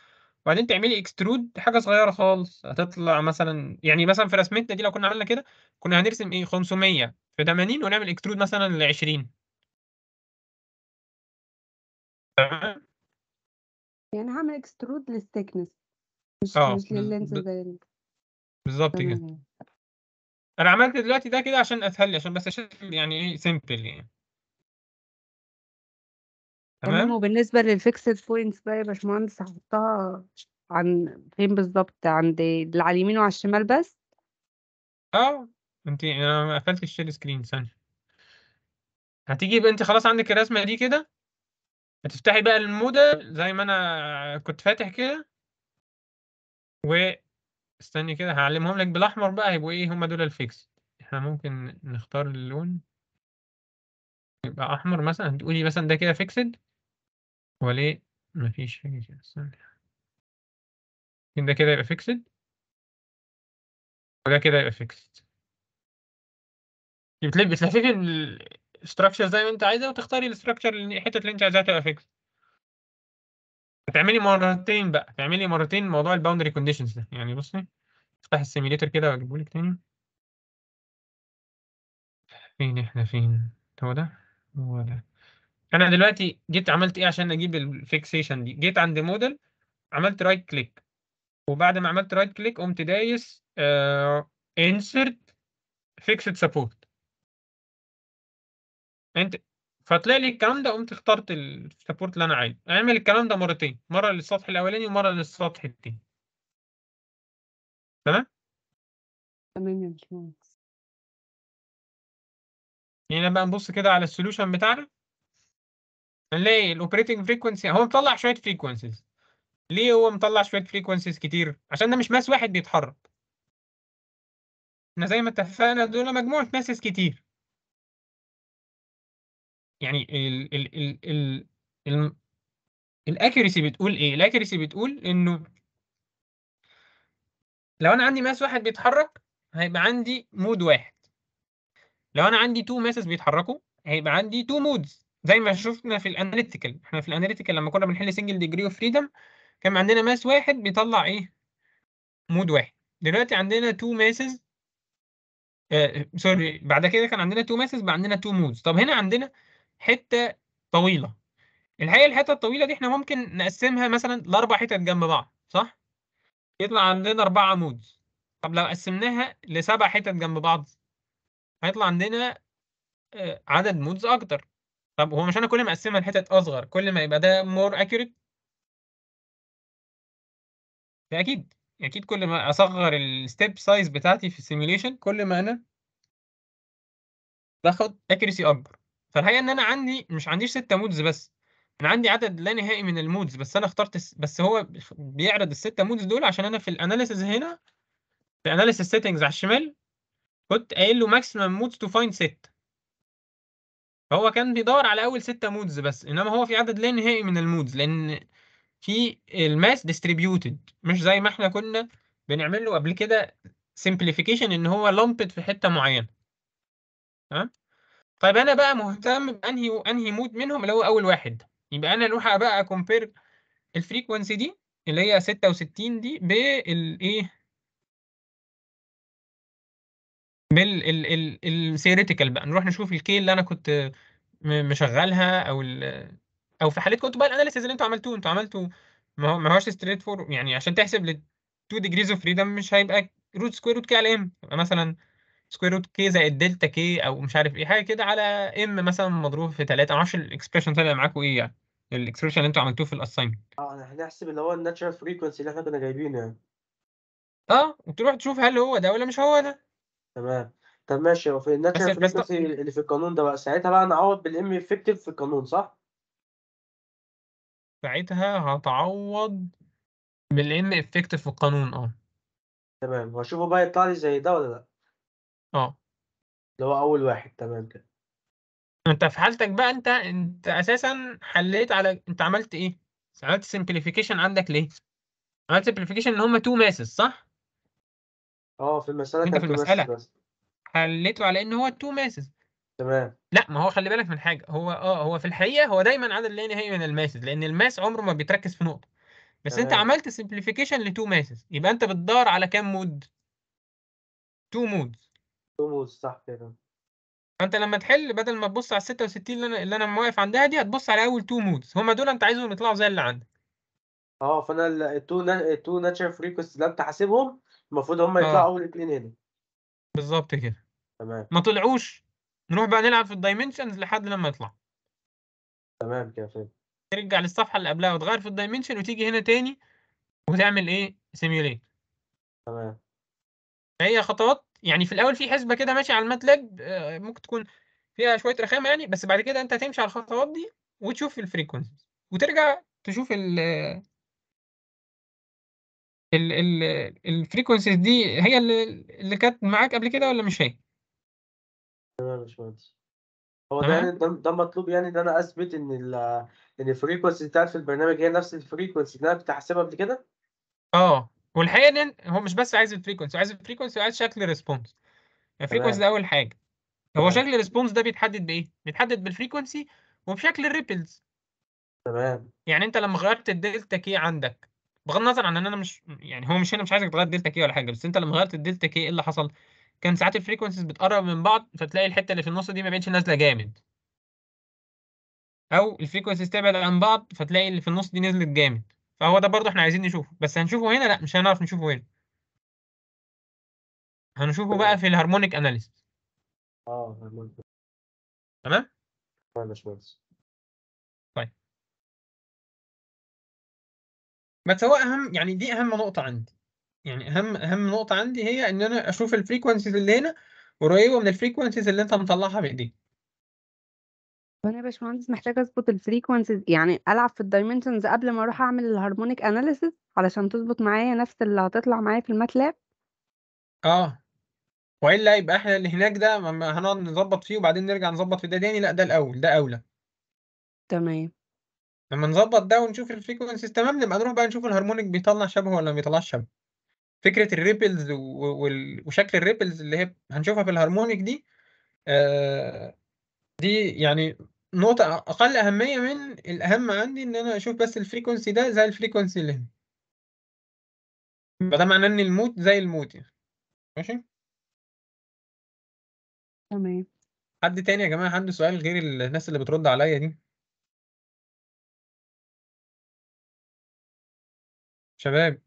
وبعدين تعملي اكسترود حاجه صغيره خالص هتطلع مثلا يعني مثلا في رسمتنا دي لو كنا عملنا كده كنا هنرسم ايه 500 في 80 ونعمل اكسترود مثلا ل 20 تمام يعني هعمل اكسترود للثيكنس مش اه مش للينز ب... بالظبط كده انا عملت دلوقتي ده كده عشان اسهل لي عشان بس عشان يعني ايه سمبل يعني تمام وبالنسبة للفيكسد بوينتس بقى يا باشمهندس هحطها عن فين بالظبط عند اللي على اليمين وعلى الشمال بس اه انت انا ما قفلت الشير سكرين ثانية هتيجي بقى انت خلاص عندك الرسمة دي كده هتفتحي بقى الموديل زي ما انا كنت فاتح كده و استني كده هعلمهم لك بالاحمر بقى هيبقوا ايه هما دول الفيكس احنا ممكن نختار اللون يبقى احمر مثلا تقولي مثلا ده كده فيكسد وليه مفيش حاجة كده ده كده يبقى فيكسد وده كده يبقى فيكسد بتلففي الستراكشر زي ما انت عايزة وتختاري الستراكشر الحتة اللي انت عايزاها تبقى فيكسد هتعملي مرتين بقى تعملي مرتين موضوع الباوندري كونديشنز ده يعني بصي افتح السيميليتر كده واجيبه لك تاني فين احنا فين هو ده هو ده انا دلوقتي جيت عملت ايه عشان اجيب الفيكسيشن دي جيت عند موديل عملت رايت كليك وبعد ما عملت رايت كليك قمت دايس انسرت فيكسد سبورت انت فطلع لي الكلام ده قمت اخترت السبورت اللي انا عايزه اعمل الكلام ده مرتين مره للسطح الاولاني ومره للسطح التاني تمام تمام يا باشمهندس هنا بقى نبص كده على السولوشن بتاعنا نلاقي الاوبريتنج فريكونسي هو مطلع شويه فريكونسيز ليه هو مطلع شويه فريكونسيز كتير عشان ده مش ماس واحد بيتحرك احنا زي ما اتفقنا دول مجموعه ماسز كتير يعني ال ال ال ال, ال الاكيرسي بتقول ايه الاكيرسي بتقول انه لو انا عندي ماس واحد بيتحرك هيبقى عندي مود واحد لو انا عندي تو ماسز بيتحركوا هيبقى عندي تو مودز زي ما شفنا في الاناليتيكال احنا في الاناليتيكال لما كنا بنحل سنجل ديجري اوف فريدم كان عندنا ماس واحد بيطلع ايه مود واحد دلوقتي عندنا تو ماسز سوري بعد كده كان عندنا تو ماسز بقى عندنا تو مودز طب هنا عندنا حته طويله الحقيقه الحته الطويله دي احنا ممكن نقسمها مثلا لاربع حتت جنب بعض صح يطلع عندنا اربعه مودز طب لو قسمناها لسبع حتت جنب بعض هيطلع عندنا آه، عدد مودز اكتر طب هو مش انا كل ما اقسمها لحتت اصغر كل ما يبقى ده مور accurate ده اكيد كل ما اصغر الستيب سايز بتاعتي في السيميوليشن كل ما انا باخد accuracy اكبر فالحقيقه ان انا عندي مش عنديش ستة مودز بس انا عندي عدد لا نهائي من المودز بس انا اخترت بس هو بيعرض الستة مودز دول عشان انا في الاناليسز هنا في اناليسز سيتنجز على الشمال كنت قايل له ماكسيمم مودز تو فايند ست هو كان بيدور على اول ستة مودز بس انما هو في عدد لا نهائي من المودز لان في الماس ديستريبيوتد مش زي ما احنا كنا بنعمل له قبل كده سمبليفيكيشن ان هو لامبد في حته معينه تمام طيب انا بقى مهتم بانهي انهي مود منهم اللي هو اول واحد يبقى انا لوحه بقى كومبير الفريكونسي دي اللي هي 66 دي بالايه theoretical بقى نروح نشوف الكي اللي انا كنت مشغلها او ال او في حالتكم انتوا بقى الاناليسيز اللي انتوا عملتوه انتوا عملتوا ما هو ما هوش ستريت فور يعني عشان تحسب ل 2 ديجريز اوف فريدم مش هيبقى روت سكوير روت كي على ام يبقى مثلا سكوير روت كي زائد دلتا كي او مش عارف ايه حاجه كده على ام مثلا مضروب في 3 انا ما اعرفش الاكسبريشن طلع معاكم ايه يعني الاكسبريشن اللي انتوا عملتوه في الاساين اه هنحسب اللي هو الناتشرال فريكونسي اللي احنا كنا جايبينه يعني اه وتروح تشوف هل هو ده ولا مش هو ده تمام. طب ماشي هو في الناس الناتشورال بس اللي في القانون ده بقى ساعتها بقى نعوض بالام افكتيف في القانون صح؟ ساعتها هتعوض بالان افكتيف في القانون اه تمام واشوفه بقى يطلع لي زي ده ولا لا اه اللي هو اول واحد تمام كده انت في حالتك بقى انت انت اساسا حليت على انت عملت ايه؟ عملت سمبليفيكيشن عندك ليه؟ عملت سمبليفيكيشن ان هما تو ماسز صح؟ اه في المسألة انت في المسألة حليته على ان هو التو ماسز تمام لا ما هو خلي بالك من حاجة هو اه هو في الحقيقة هو دايما عدد لا نهائي من الماسز لان الماس عمره ما بيتركز في نقطة بس انت عملت سمبليفيكيشن لتو ماسز يبقى انت بتدور على كام مود؟ تو مودز تو مود صح كده فانت لما تحل بدل ما تبص على ال 66 اللي انا اللي انا واقف عندها دي هتبص على اول تو مودز هما دول انت عايزهم يطلعوا زي اللي عندك اه فانا ال- التو التو ناتشر فريكوست اللي انت حاسبهم المفروض هم آه. يطلعوا آه. الاثنين هنا بالظبط كده تمام ما طلعوش نروح بقى نلعب في الدايمنشنز لحد لما يطلع تمام كده ترجع للصفحه اللي قبلها وتغير في الدايمنشن وتيجي هنا تاني وتعمل ايه سيميوليت تمام هي خطوات يعني في الاول في حسبه كده ماشيه على الماتلاب آه، ممكن تكون فيها شويه رخامه يعني بس بعد كده انت هتمشي على الخطوات دي وتشوف الفريكونسي وترجع تشوف ال ال ال الفريكونسيز دي هي اللي, اللي كانت معاك قبل كده ولا مش هي؟ تمام يا باشمهندس هو ده يعني ده مطلوب يعني ان انا اثبت ان ال ان الفريكونسي بتاعت في البرنامج هي نفس الفريكونسي اللي انا كنت حاسبها قبل كده؟ اه والحقيقه ان هو مش بس عايز الفريكونسي عايز الفريكونسي وعايز شكل ريسبونس الفريكونسي ده اول حاجه هو شكل الريسبونس ده بيتحدد بايه؟ بيتحدد بالفريكونسي وبشكل الريبلز تمام يعني انت لما غيرت الدلتا كي عندك بغض النظر عن ان انا مش يعني هو مش هنا مش عايزك تغير دلتا كي ولا حاجه بس انت لما غيرت الدلتا كي ايه اللي حصل؟ كان ساعات الفريكونسيز بتقرب من بعض فتلاقي الحته اللي في النص دي ما بقتش نازله جامد او الفريكونسيز تبعد عن بعض فتلاقي اللي في النص دي نزلت جامد فهو ده برضه احنا عايزين نشوفه بس هنشوفه هنا لا مش هنعرف نشوفه هنا هنشوفه بقى في الهارمونيك اناليست. اه هارمونيك تمام؟ تمام باشمهندس ما هو اهم يعني دي اهم نقطه عندي يعني اهم اهم نقطه عندي هي ان انا اشوف الفريكونسيز اللي هنا قريبه من الفريكونسيز اللي انت مطلعها بايديك وانا يا باشمهندس محتاجه اظبط الفريكونسيز يعني العب في الدايمنشنز قبل ما اروح اعمل الهارمونيك اناليسيس علشان تظبط معايا نفس اللي هتطلع معايا في الماتلاب اه والا يبقى احنا اللي هناك ده هنقعد نظبط فيه وبعدين نرجع نظبط في ده تاني لا ده الاول ده اولى تمام لما نظبط ده ونشوف الفريكونسيز تمام نبقى نروح بقى نشوف الهارمونيك بيطلع شبه ولا ما بيطلعش شبه فكره الريبلز وشكل الريبلز اللي هي هنشوفها في الهارمونيك دي آه، دي يعني نقطة أقل أهمية من الأهم عندي إن أنا أشوف بس الفريكونسي ده زي الفريكونسي اللي هنا فده معناه إن الموت زي الموت يعني ماشي تمام حد تاني يا جماعة عنده سؤال غير الناس اللي بترد عليا دي شباب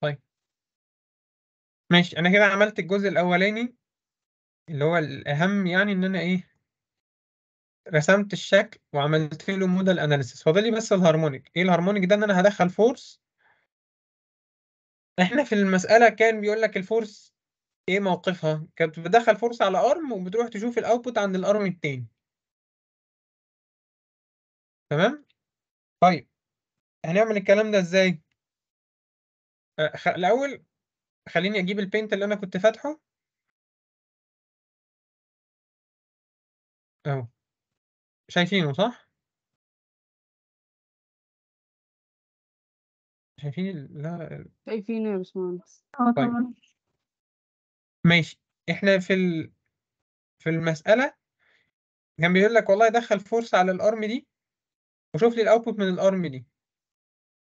طيب ماشي انا كده عملت الجزء الاولاني اللي هو الاهم يعني ان انا ايه رسمت الشكل وعملت له مودل اناليسيس فاضل لي بس الهارمونيك ايه الهارمونيك ده ان انا هدخل فورس احنا في المساله كان بيقول لك الفورس ايه موقفها كانت بتدخل فورس على ارم وبتروح تشوف الاوتبوت عند الارم التاني تمام طيب هنعمل الكلام ده ازاي آه، الاول خليني اجيب البينت اللي انا كنت فاتحه اهو شايفينه صح شايفين لا شايفينه يا باشمهندس اه طبعا ماشي احنا في ال... في المسألة كان بيقول لك والله دخل فورس على الارم دي وشوف لي الاوتبوت من الارم دي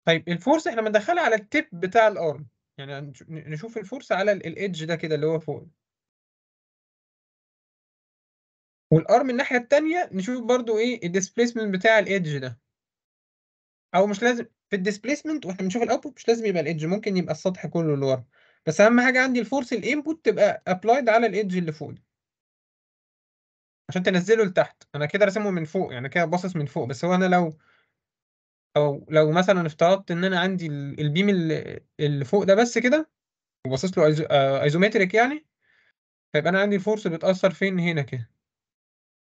طيب الفورس احنا بندخلها على التيب بتاع الارم يعني نشوف الفورس على الايدج ده كده اللي هو فوق والارم الناحيه الثانيه نشوف برضو ايه الديسبيسمنت بتاع الايدج ده او مش لازم في الديسبيسمنت واحنا بنشوف الاوتبوت مش لازم يبقى الايدج ممكن يبقى السطح كله اللي ورا بس اهم حاجه عندي الفورس الانبوت تبقى ابلايد على الايدج اللي فوق عشان تنزله لتحت انا كده راسمه من فوق يعني كده باصص من فوق بس هو انا لو او لو مثلا افترضت ان انا عندي البيم اللي فوق ده بس كده وباصص له ايزومتريك آه، يعني هيبقى انا عندي الفورس بتاثر فين هنا كده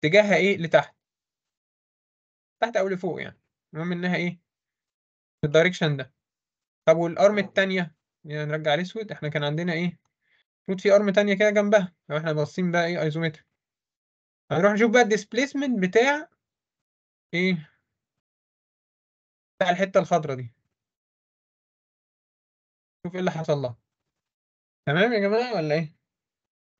اتجاهها ايه لتحت تحت او لفوق يعني المهم انها ايه في الدايركشن ده طب والارم آه. التانية يعني نرجع الاسود احنا كان عندنا ايه المفروض في ارم تانية كده جنبها لو احنا باصين بقى ايه ايزومتريك هنروح نشوف بقى الديسبليسمنت بتاع ايه بتاع الحته الخضراء دي شوف ايه اللي حصل لها تمام يا جماعه ولا ايه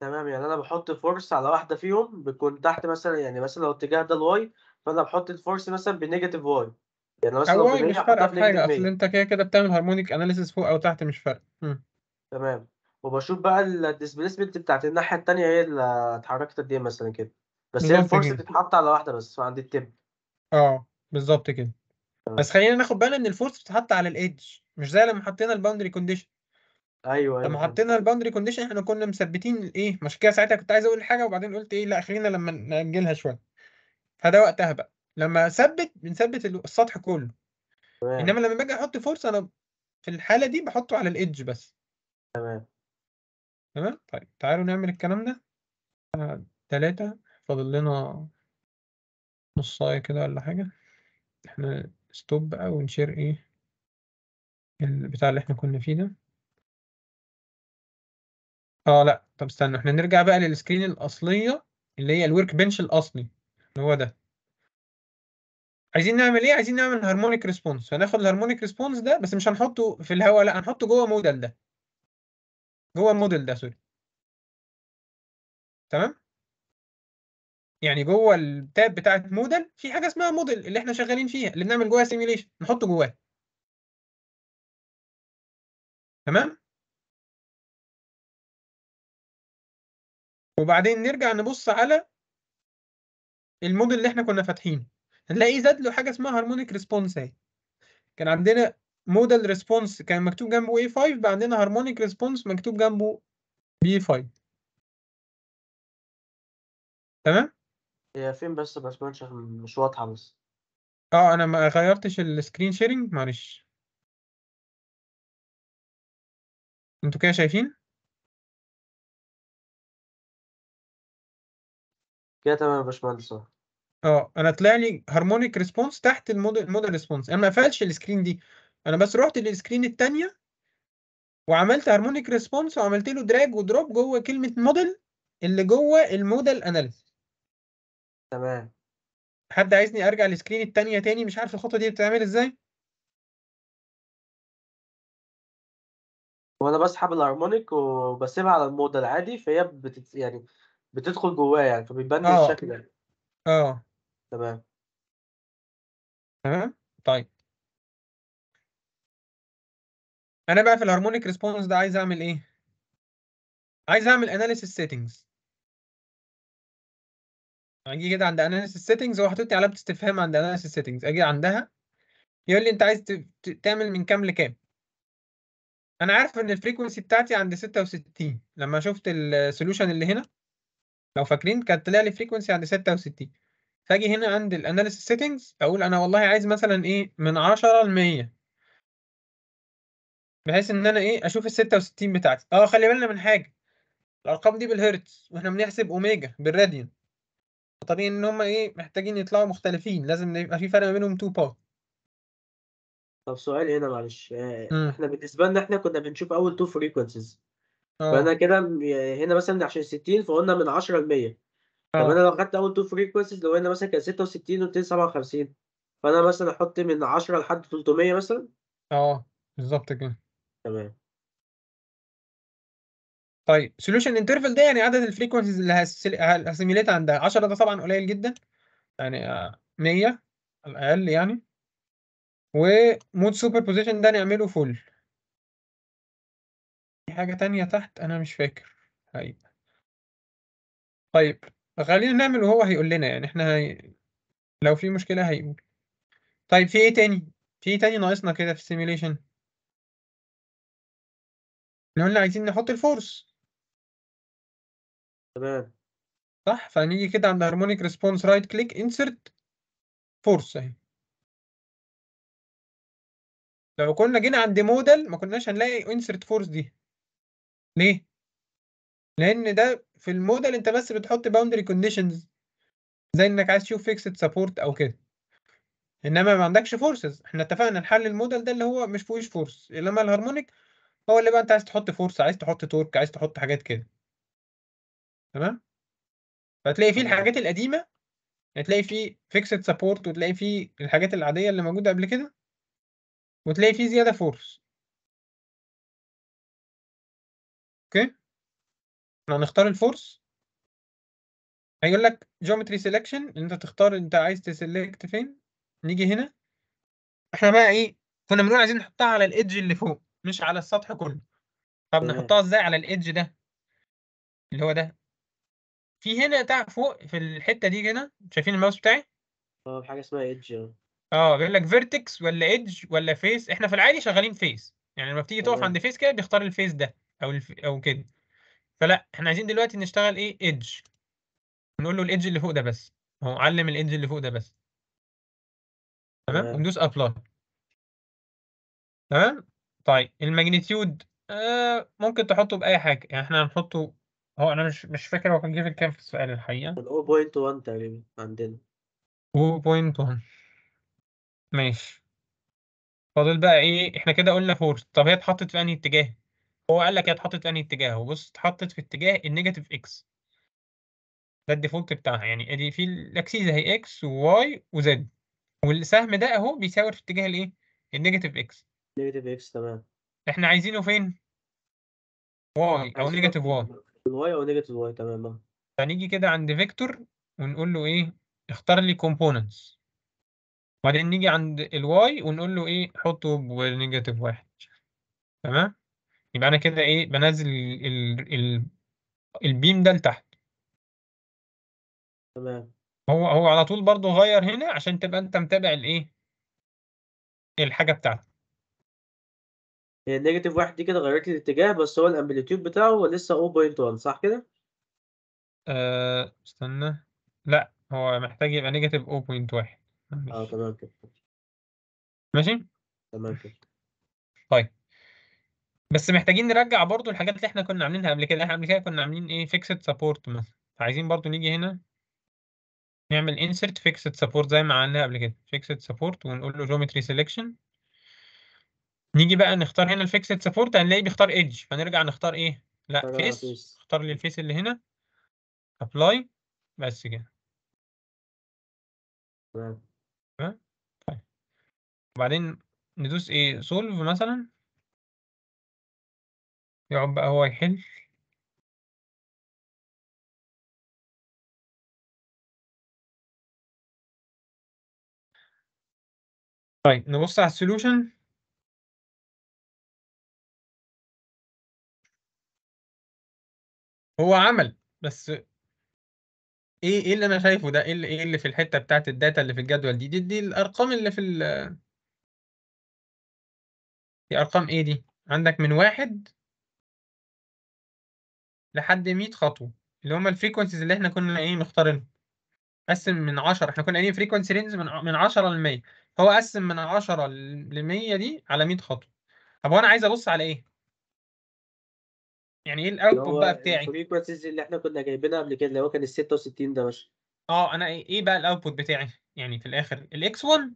تمام يعني انا بحط فورس على واحده فيهم بتكون تحت مثلا يعني مثلا لو اتجاه ده الواي فانا بحط الفورس مثلا بنيجاتيف واي يعني مثلا لو مش فارقه في حاجه اصل انت كده كده بتعمل هارمونيك اناليسيس فوق او تحت مش فارقه تمام وبشوف بقى الديسبليسمنت بتاعت الناحيه الثانيه هي اللي اتحركت قد ايه مثلا كده بس هي الفورس بتتحط على واحده بس عند التب اه بالظبط كده بس خلينا ناخد بالنا ان الفورس بتتحط على الايدج مش زي لما حطينا الباوندري كونديشن أيوة،, ايوه لما أيوة. حطينا الباوندري كونديشن احنا كنا مثبتين الايه مش كده ساعتها كنت عايز اقول حاجه وبعدين قلت ايه لا خلينا لما ناجلها شويه فده وقتها بقى لما اثبت بنثبت السطح كله تمام. انما لما باجي احط فورس انا في الحاله دي بحطه على الايدج بس تمام تمام طيب تعالوا نعمل الكلام ده ثلاثة آه، فاضل لنا نصاية كده ولا حاجة احنا ستوب بقى ونشير ايه البتاع اللي احنا كنا فيه ده اه لا طب استنى احنا نرجع بقى للسكرين الأصلية اللي هي الورك بنش الأصلي اللي هو ده عايزين نعمل ايه؟ عايزين نعمل هارمونيك ريسبونس هناخد الهارمونيك ريسبونس ده بس مش هنحطه في الهواء لا هنحطه جوه موديل ده جوه الموديل ده سوري تمام؟ يعني جوه التاب بتاعه مودل في حاجه اسمها موديل اللي احنا شغالين فيها اللي بنعمل جواها سيميوليشن نحطه جواه تمام وبعدين نرجع نبص على الموديل اللي احنا كنا فاتحينه هنلاقي زاد له حاجه اسمها هارمونيك ريسبونس اهي كان عندنا مودل ريسبونس كان مكتوب جنبه اي 5 بقى عندنا هارمونيك ريسبونس مكتوب جنبه بي 5 تمام هي فين بس بس مش واضحة بس اه انا ما غيرتش السكرين شيرنج معلش انتوا كده شايفين كده تمام يا باشمهندس اه انا طلع لي هارمونيك ريسبونس تحت الموديل الموديل ريسبونس انا ما قفلتش السكرين دي انا بس رحت للسكرين الثانيه وعملت هارمونيك ريسبونس وعملت له دراج ودروب جوه كلمة موديل اللي جوه الموديل اناليسيس تمام حد عايزني ارجع للسكرين التانية تاني مش عارف الخطوة دي بتتعمل ازاي وانا بسحب الهارمونيك وبسيبها على المود العادي فهي بتت... يعني بتدخل جواه يعني فبيبان لي آه. الشكل ده يعني. اه تمام تمام طيب انا بقى في الهارمونيك ريسبونس ده عايز اعمل ايه عايز اعمل اناليسيس سيتنجز اجي كده عند اناليسيس سيتنجز هو حاطط لي علامه استفهام عند اناليسيس سيتنجز اجي عندها يقول لي انت عايز تعمل من كام لكام انا عارف ان الفريكونسي بتاعتي عند 66 لما شفت السوليوشن اللي هنا لو فاكرين كانت طلع لي فريكونسي عند 66 فاجي هنا عند الاناليسيس سيتنجز اقول انا والله عايز مثلا ايه من 10 ل 100 بحيث ان انا ايه اشوف ال 66 بتاعتي اه خلي بالنا من حاجه الارقام دي بالهرتز واحنا بنحسب اوميجا بالراديان طبيعي ان هم ايه محتاجين يطلعوا مختلفين لازم يبقى في فرق ما بينهم تو باك طب سؤال هنا معلش آه، إمم. احنا بالنسبه لنا احنا كنا بنشوف اول تو فريكونسيز آه. فانا كده هنا مثلا عشان 60 فقلنا من 10 ل 100 طب آه. انا لو خدت اول تو فريكونسيز لو هنا مثلا كان 66 و 257 فانا مثلا احط من 10 لحد 300 مثلا اه بالظبط كده تمام طيب سوليوشن انترفال ده يعني عدد الفريكونسيز اللي هسيميليت عندها 10 ده طبعا قليل جدا يعني 100 آه، الاقل يعني ومود سوبر بوزيشن ده نعمله فول في حاجه تانية تحت انا مش فاكر طيب طيب خلينا نعمل وهو هيقول لنا يعني احنا هي... لو في مشكله هيقول طيب في ايه تاني في ايه تاني ناقصنا كده في السيميليشن احنا قلنا عايزين نحط الفورس تمام صح فهنيجي كده عند هارمونيك ريسبونس رايت كليك انسرت فورس اهي لو كنا جينا عند مودل ما كناش هنلاقي انسرت فورس دي ليه لان ده في المودل انت بس بتحط باوندري كونديشنز زي انك عايز تشوف فيكسد سبورت او كده انما ما عندكش فورسز احنا اتفقنا نحل المودل ده اللي هو مش فيهوش فورس انما الهارمونيك هو اللي بقى انت عايز تحط فورس عايز تحط تورك عايز تحط حاجات كده تمام فتلاقي فيه الحاجات القديمه هتلاقي يعني فيه فيكسد سبورت وتلاقي فيه الحاجات العاديه اللي موجوده قبل كده وتلاقي فيه زياده فورس اوكي احنا هنختار الفورس هيقول لك جيومتري سيلكشن انت تختار انت عايز تسلكت فين نيجي هنا احنا بقى ايه كنا بنقول عايزين نحطها على الايدج اللي فوق مش على السطح كله طب نحطها ازاي على الايدج ده اللي هو ده في هنا بتاع فوق في الحته دي كده شايفين الماوس بتاعي اه في حاجه اسمها ايدج اه. اه بيقول لك فيرتكس ولا ايدج ولا فيس احنا في العادي شغالين فيس يعني لما بتيجي تقف عند فيس كده بيختار الفيس ده او الف... او كده فلا احنا عايزين دلوقتي نشتغل ايه ايدج نقول له الايدج اللي فوق ده بس هو علم الايدج اللي فوق ده بس تمام وندوس ابلاي تمام طيب الماجنتيود آه ممكن تحطه باي حاجه يعني احنا هنحطه هو انا مش مش فاكر هو كان جيفن كام في السؤال الحقيقه 0.1 تقريبا عندنا 0.1 ماشي فاضل بقى ايه احنا كده قلنا فورس طب هي اتحطت في انهي اتجاه هو قال لك هي اتحطت في انهي اتجاه هو بص اتحطت في اتجاه النيجاتيف اكس ده الديفولت بتاعها يعني ادي في الاكسيز اهي اكس وواي وزد والسهم ده اهو بيساور في اتجاه الايه النيجاتيف اكس نيجاتيف اكس تمام احنا عايزينه فين واي او نيجاتيف واي الواي او نيجاتيف واي تمام هنيجي كده عند فيكتور ونقول له ايه اختار لي كومبوننتس وبعدين نيجي عند الواي ونقول له ايه حطه بنيجاتيف واحد تمام يبقى انا كده ايه بنزل ال ال ال البيم ده لتحت تمام هو هو على طول برضو غير هنا عشان تبقى انت متابع الايه الحاجه بتاعتك هي يعني النيجاتيف واحد دي كده غيرت لي الاتجاه بس هو الامبليتيود بتاعه هو لسه 0.1 صح كده؟ أه استنى لا هو محتاج يبقى نيجاتيف 0.1 اه تمام كده ماشي؟ تمام كده طيب بس محتاجين نرجع برضو الحاجات اللي احنا كنا عاملينها قبل كده احنا قبل كده كنا عاملين ايه فيكسد سبورت مثلا عايزين برضو نيجي هنا نعمل insert fixed support زي ما عملناها قبل كده fixed support ونقول له geometry selection نيجي بقى نختار هنا الفيكسد سبورت هنلاقيه بيختار ايدج فنرجع نختار ايه لا فيس آه، اختار لي الفيس اللي هنا ابلاي بس كده تمام طيب وبعدين ندوس ايه سولف مثلا يقعد بقى هو يحل طيب نبص على السولوشن هو عمل بس ايه ايه اللي انا شايفه ده ايه اللي ايه اللي في الحته بتاعت الداتا اللي في الجدول دي دي, دي الارقام اللي في ال دي ارقام ايه دي عندك من واحد لحد 100 خطوه اللي هما الفريكونسيز اللي احنا كنا ايه مختارينها قسم من 10 احنا كنا قايلين فريكونسي رينج من من 10 ل 100 هو قسم من 10 ل 100 دي على 100 خطوه طب هو انا عايز ابص على ايه يعني ايه الاوتبوت بقى بتاعي اللي احنا كنا جايبينها قبل كده اللي هو كان ال 66 ده باشا اه انا ايه, إيه بقى الاوتبوت بتاعي يعني في الاخر الاكس 1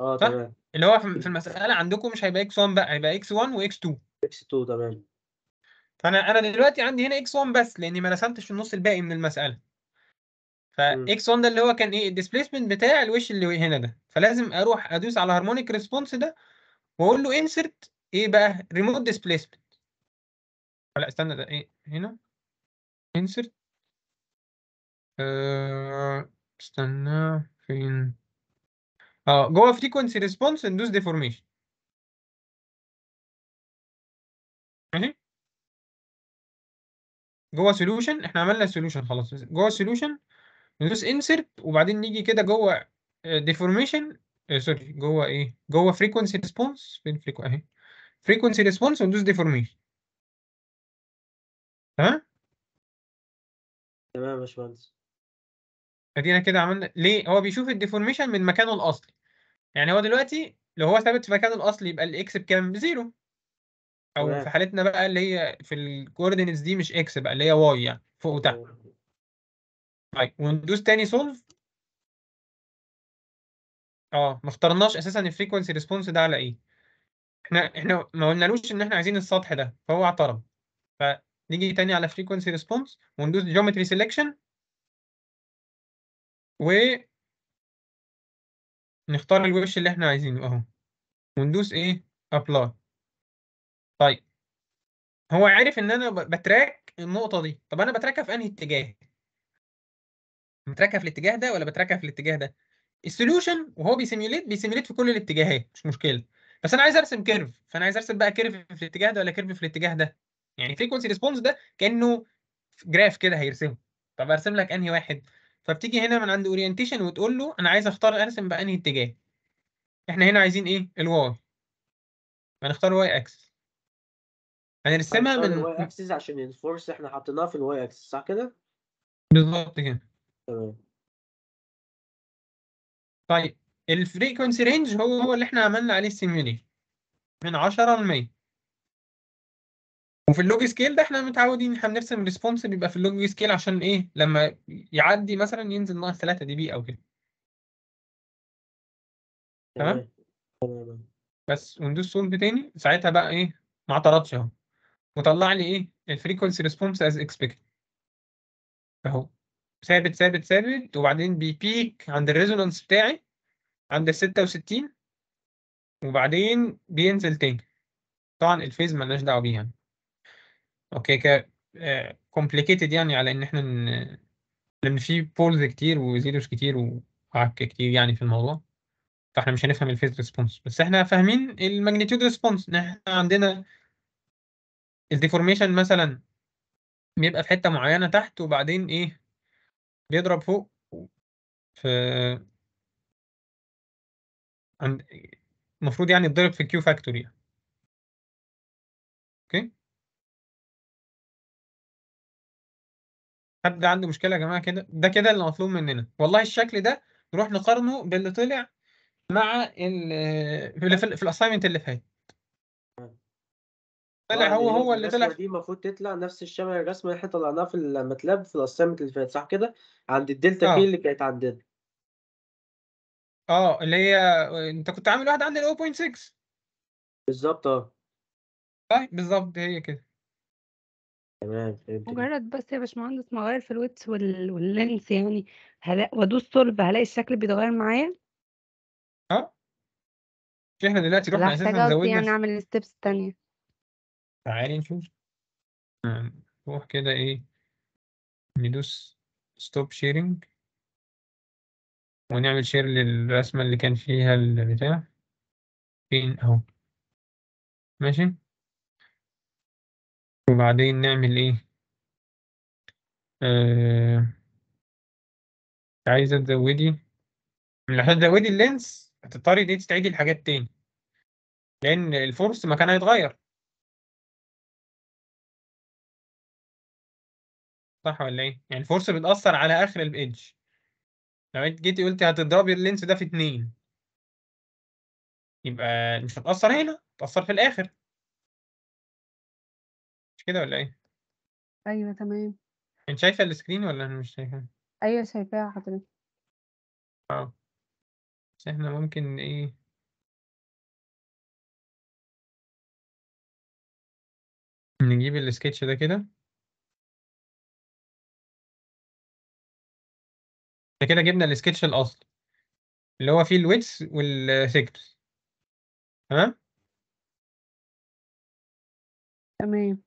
اه تمام اللي هو في المساله عندكم مش هيبقى اكس 1 بقى هيبقى اكس 1 واكس 2 اكس 2 تمام فانا انا دلوقتي عندي هنا اكس 1 بس لاني ما رسمتش النص الباقي من المساله فاكس 1 ده اللي هو كان ايه الديسبيسمنت بتاع الوش اللي هنا ده فلازم اروح ادوس على هارمونيك ريسبونس ده واقول له انسرت ايه بقى ريموت ديسبيسمنت لا استنى ده ايه هنا insert أه استنى فين اه جوه frequency response induce deformation ماشي جوه solution احنا عملنا solution خلاص جوه solution ندوس insert وبعدين نيجي كده جوه deformation سوري جوه ايه جوه frequency response فين frequency اهي frequency response وندوس deformation تمام تمام يا باشمهندس ادينا كده عملنا ليه هو بيشوف الديفورميشن من مكانه الاصلي يعني هو دلوقتي لو هو ثابت في مكانه الاصلي يبقى الاكس بكام بزيرو او تمام. في حالتنا بقى اللي هي في الكوردينتس دي مش اكس بقى اللي هي واي يعني فوق وتحت طيب وندوس تاني سولف اه ما اخترناش اساسا الفريكونسي ريسبونس ده على ايه احنا احنا ما قلنالوش ان احنا عايزين السطح ده فهو اعترض نيجي تاني على frequency response وندوس geometry selection ونختار الوش اللي احنا عايزينه اهو وندوس ايه apply طيب هو عارف ان انا بتراك النقطه دي طب انا بتراكها في انهي اتجاه بتراكها في الاتجاه ده ولا بتراكها في الاتجاه ده السوليوشن وهو بيسيميوليت بيسيميوليت في كل الاتجاهات مش مشكله بس انا عايز ارسم كيرف فانا عايز ارسم بقى كيرف في الاتجاه ده ولا كيرف في الاتجاه ده يعني فريكونسي ريسبونس ده كانه جراف كده هيرسمه طب ارسم لك انهي واحد فبتيجي هنا من عند اورينتيشن وتقول له انا عايز اختار ارسم بانهي اتجاه احنا هنا عايزين ايه الواي هنختار واي اكسس هنرسمها من الواي اكسس عشان الفورس احنا حطيناها في الواي اكسس صح كده بالظبط كده تمام طيب الفريكونسي رينج هو هو اللي احنا عملنا عليه السيميوليشن من 10 ل 100 وفي اللوج سكيل ده احنا متعودين احنا بنرسم ريسبونس بيبقى في اللوج سكيل عشان ايه لما يعدي مثلا ينزل ناقص 3 دي بي او كده تمام بس وندوس سولف تاني ساعتها بقى ايه ما اعترضش اهو وطلع لي ايه الفريكونسي ريسبونس از اكسبكت اهو ثابت ثابت ثابت وبعدين بيبيك عند الريزونانس بتاعي عند ال 66 وبعدين بينزل تاني طبعا الفيز مالناش دعوه بيه يعني اوكي ك كومبليكيتد آه، يعني على ان احنا ن... لان في بولز كتير وزيروز كتير وعك كتير يعني في الموضوع فاحنا مش هنفهم الفيز ريسبونس بس احنا فاهمين الماجنتيود ريسبونس ان احنا عندنا الديفورميشن مثلا بيبقى في حته معينه تحت وبعدين ايه بيضرب فوق في المفروض يعني يتضرب في الكيو فاكتور يعني اوكي حد عنده مشكله يا جماعه كده ده كده اللي مطلوب مننا والله الشكل ده نروح نقارنه باللي طلع مع ال في الاساينمنت اللي فات طلع هو هو اللي طلع دي المفروض تطلع نفس الشبه الرسمه اللي احنا طلعناها في الماتلاب في الاسايمنت اللي فات صح كده عند الدلتا كي آه. اللي كانت عندنا اه اللي هي انت كنت عامل واحده عند ال 0.6 بالظبط اه طيب بالظبط هي كده تمام مجرد بس يا باشمهندس ما اغيّر في الويتس واللينس يعني هلا وادوس صُلب هلاقي الشكل بيتغيّر معايا؟ آه. إحنا دلوقتي رُحنا أساسًا محتاجة يعني زوّدنا يعني نعمل أعمل الثانيه تعالي نشوف. روح آه، نروح كده إيه، ندوس ستوب شيرنج ونعمل شير للرسمة اللي كان فيها البتاع. فين أهو. ماشي؟ وبعدين نعمل ايه آه... عايزة تزودي عشان تزودي اللينس هتضطري ان انت تعيدي الحاجات تاني لان الفورس مكانها هيتغير صح ولا ايه؟ يعني الفورس بتأثر على اخر الايدج لو انت جيتي قلتي هتضربي اللينس ده في اتنين يبقى مش هتأثر هنا هتأثر في الاخر كده ولا إيه؟ أيوه تمام. أنتِ شايفة السكرين ولا أنا مش شايفاه؟ أيوه شايفاها حضرتك. آه. بس إحنا ممكن إيه نجيب السكتش ده كده. إحنا كده جبنا السكتش الأصلي. اللي هو فيه الويتس والsectors. تمام؟ تمام.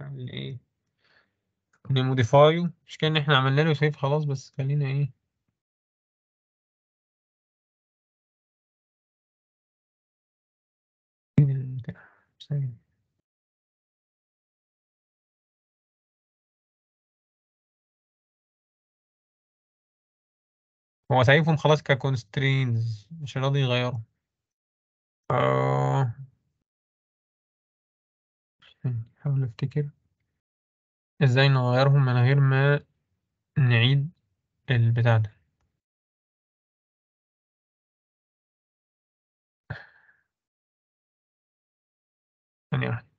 نعمل ايه نموديفايو مش كان احنا عملنا له سيف خلاص بس خلينا ايه هو سايبهم خلاص ككونسترينز مش راضي يغيره آه. نحاول نفتكر إزاي نغيّرهم من غير ما نعيد البتاع ده. ثانية واحدة.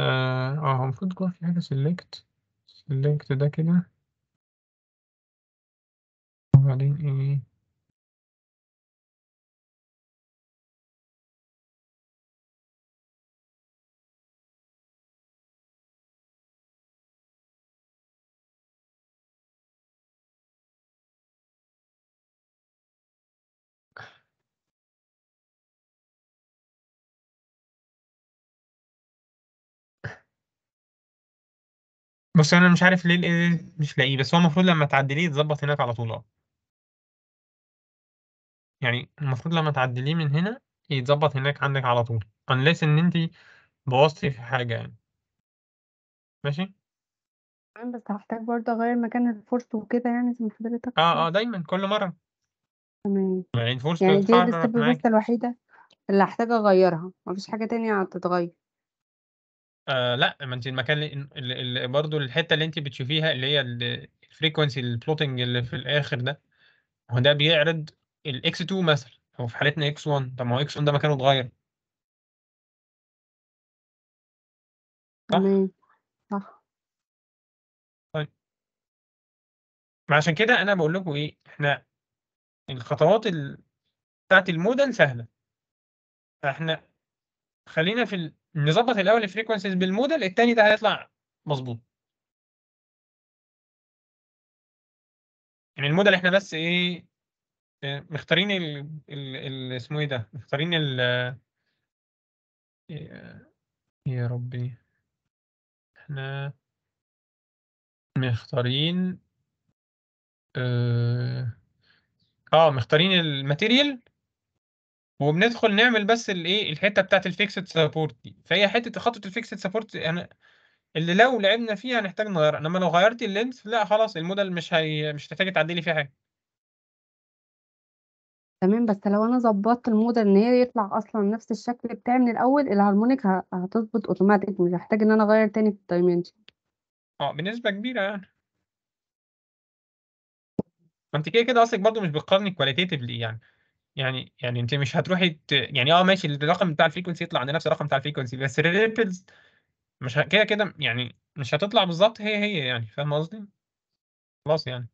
آه،, اه هو المفروض يكون في حاجة select select ده كده وبعدين ايه بس أنا مش عارف ليه الedit مش لاقيه، بس هو المفروض لمّا تعدّليه يتظبط هناك على طول آه. يعني المفروض لمّا تعدّليه من هنا يتظبط هناك عندِك على طول unless إن أنتِ بوظتي في حاجة يعني. ماشي؟ تمام، بس هحتاج برضه أغيّر مكان الforce وكده يعني زي ما حضرتك آه، آه دايمًا كل مرّة. تمام، يعني الforce يعني دي بتتحرك معاكِ. الوحيدة اللي هحتاج أغيّرها، مفيش حاجة تانية هتتغيّر. آه لا ما انت المكان اللي, برضو برضه الحته اللي انت بتشوفيها اللي هي الفريكونسي البلوتنج اللي في الاخر ده هو ده بيعرض الاكس 2 مثلا هو في حالتنا اكس 1 طب ما هو اكس 1 ده مكانه اتغير صح؟ صح طيب ما عشان كده انا بقول لكم ايه احنا الخطوات بتاعت المودن سهله فاحنا خلينا في نظبط الاول الفريكوانسيز بالمودل الثاني ده هيطلع مظبوط يعني المودل احنا بس ايه مختارين ال ال اسمه ايه ده مختارين ال يا ربي احنا مختارين اه, آه مختارين الماتيريال وبندخل نعمل بس الايه الحته بتاعت الفيكسد سبورت دي فهي حته خطه الفيكسد سبورت انا يعني اللي لو لعبنا فيها هنحتاج نغيرها انما لو غيرت اللينس لا خلاص الموديل مش هي مش هتحتاجي تعدلي فيها حاجه تمام بس لو انا ظبطت الموديل ان هي يطلع اصلا نفس الشكل بتاعي من الاول الهارمونيك هتظبط اوتوماتيك مش هحتاج ان انا اغير تاني في الدايمنشن اه بنسبه كبيره يعني ما انت كده كده اصلك برضو مش بتقارني كواليتيتيفلي يعني يعني يعني انت مش هتروحي ت... يعني اه ماشي الرقم بتاع الفريكونسي يطلع عند نفس الرقم بتاع الفريكونسي بس الريبلز مش ه... كده كده يعني مش هتطلع بالظبط هي هي يعني فاهم قصدي؟ خلاص يعني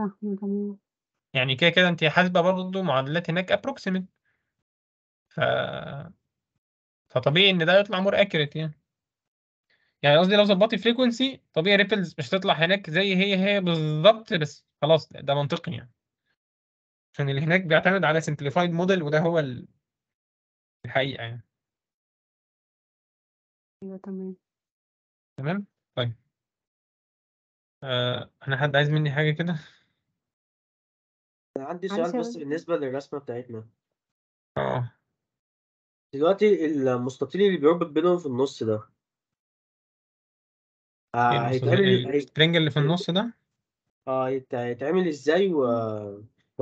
آه، يعني كده كده انت حاسبه برضه معادلات هناك ابروكسيمت ف فطبيعي ان ده يطلع مور اكيوريت يعني يعني قصدي لو ظبطتي فريكونسي طبيعي ريبلز مش هتطلع هناك زي هي هي بالظبط بس خلاص ده منطقي يعني عشان اللي هناك بيعتمد على simplified model وده هو ال- الحقيقة يعني ايوه تمام تمام طيب آه، أنا حد عايز مني حاجة كده عندي سؤال بس بالنسبة للرسمة بتاعتنا اه دلوقتي المستطيل اللي بيربط بينهم في النص ده آه، إيه هيتعمل آه، هيتعمل السترنج اللي في النص ده اه هيتعمل ازاي و...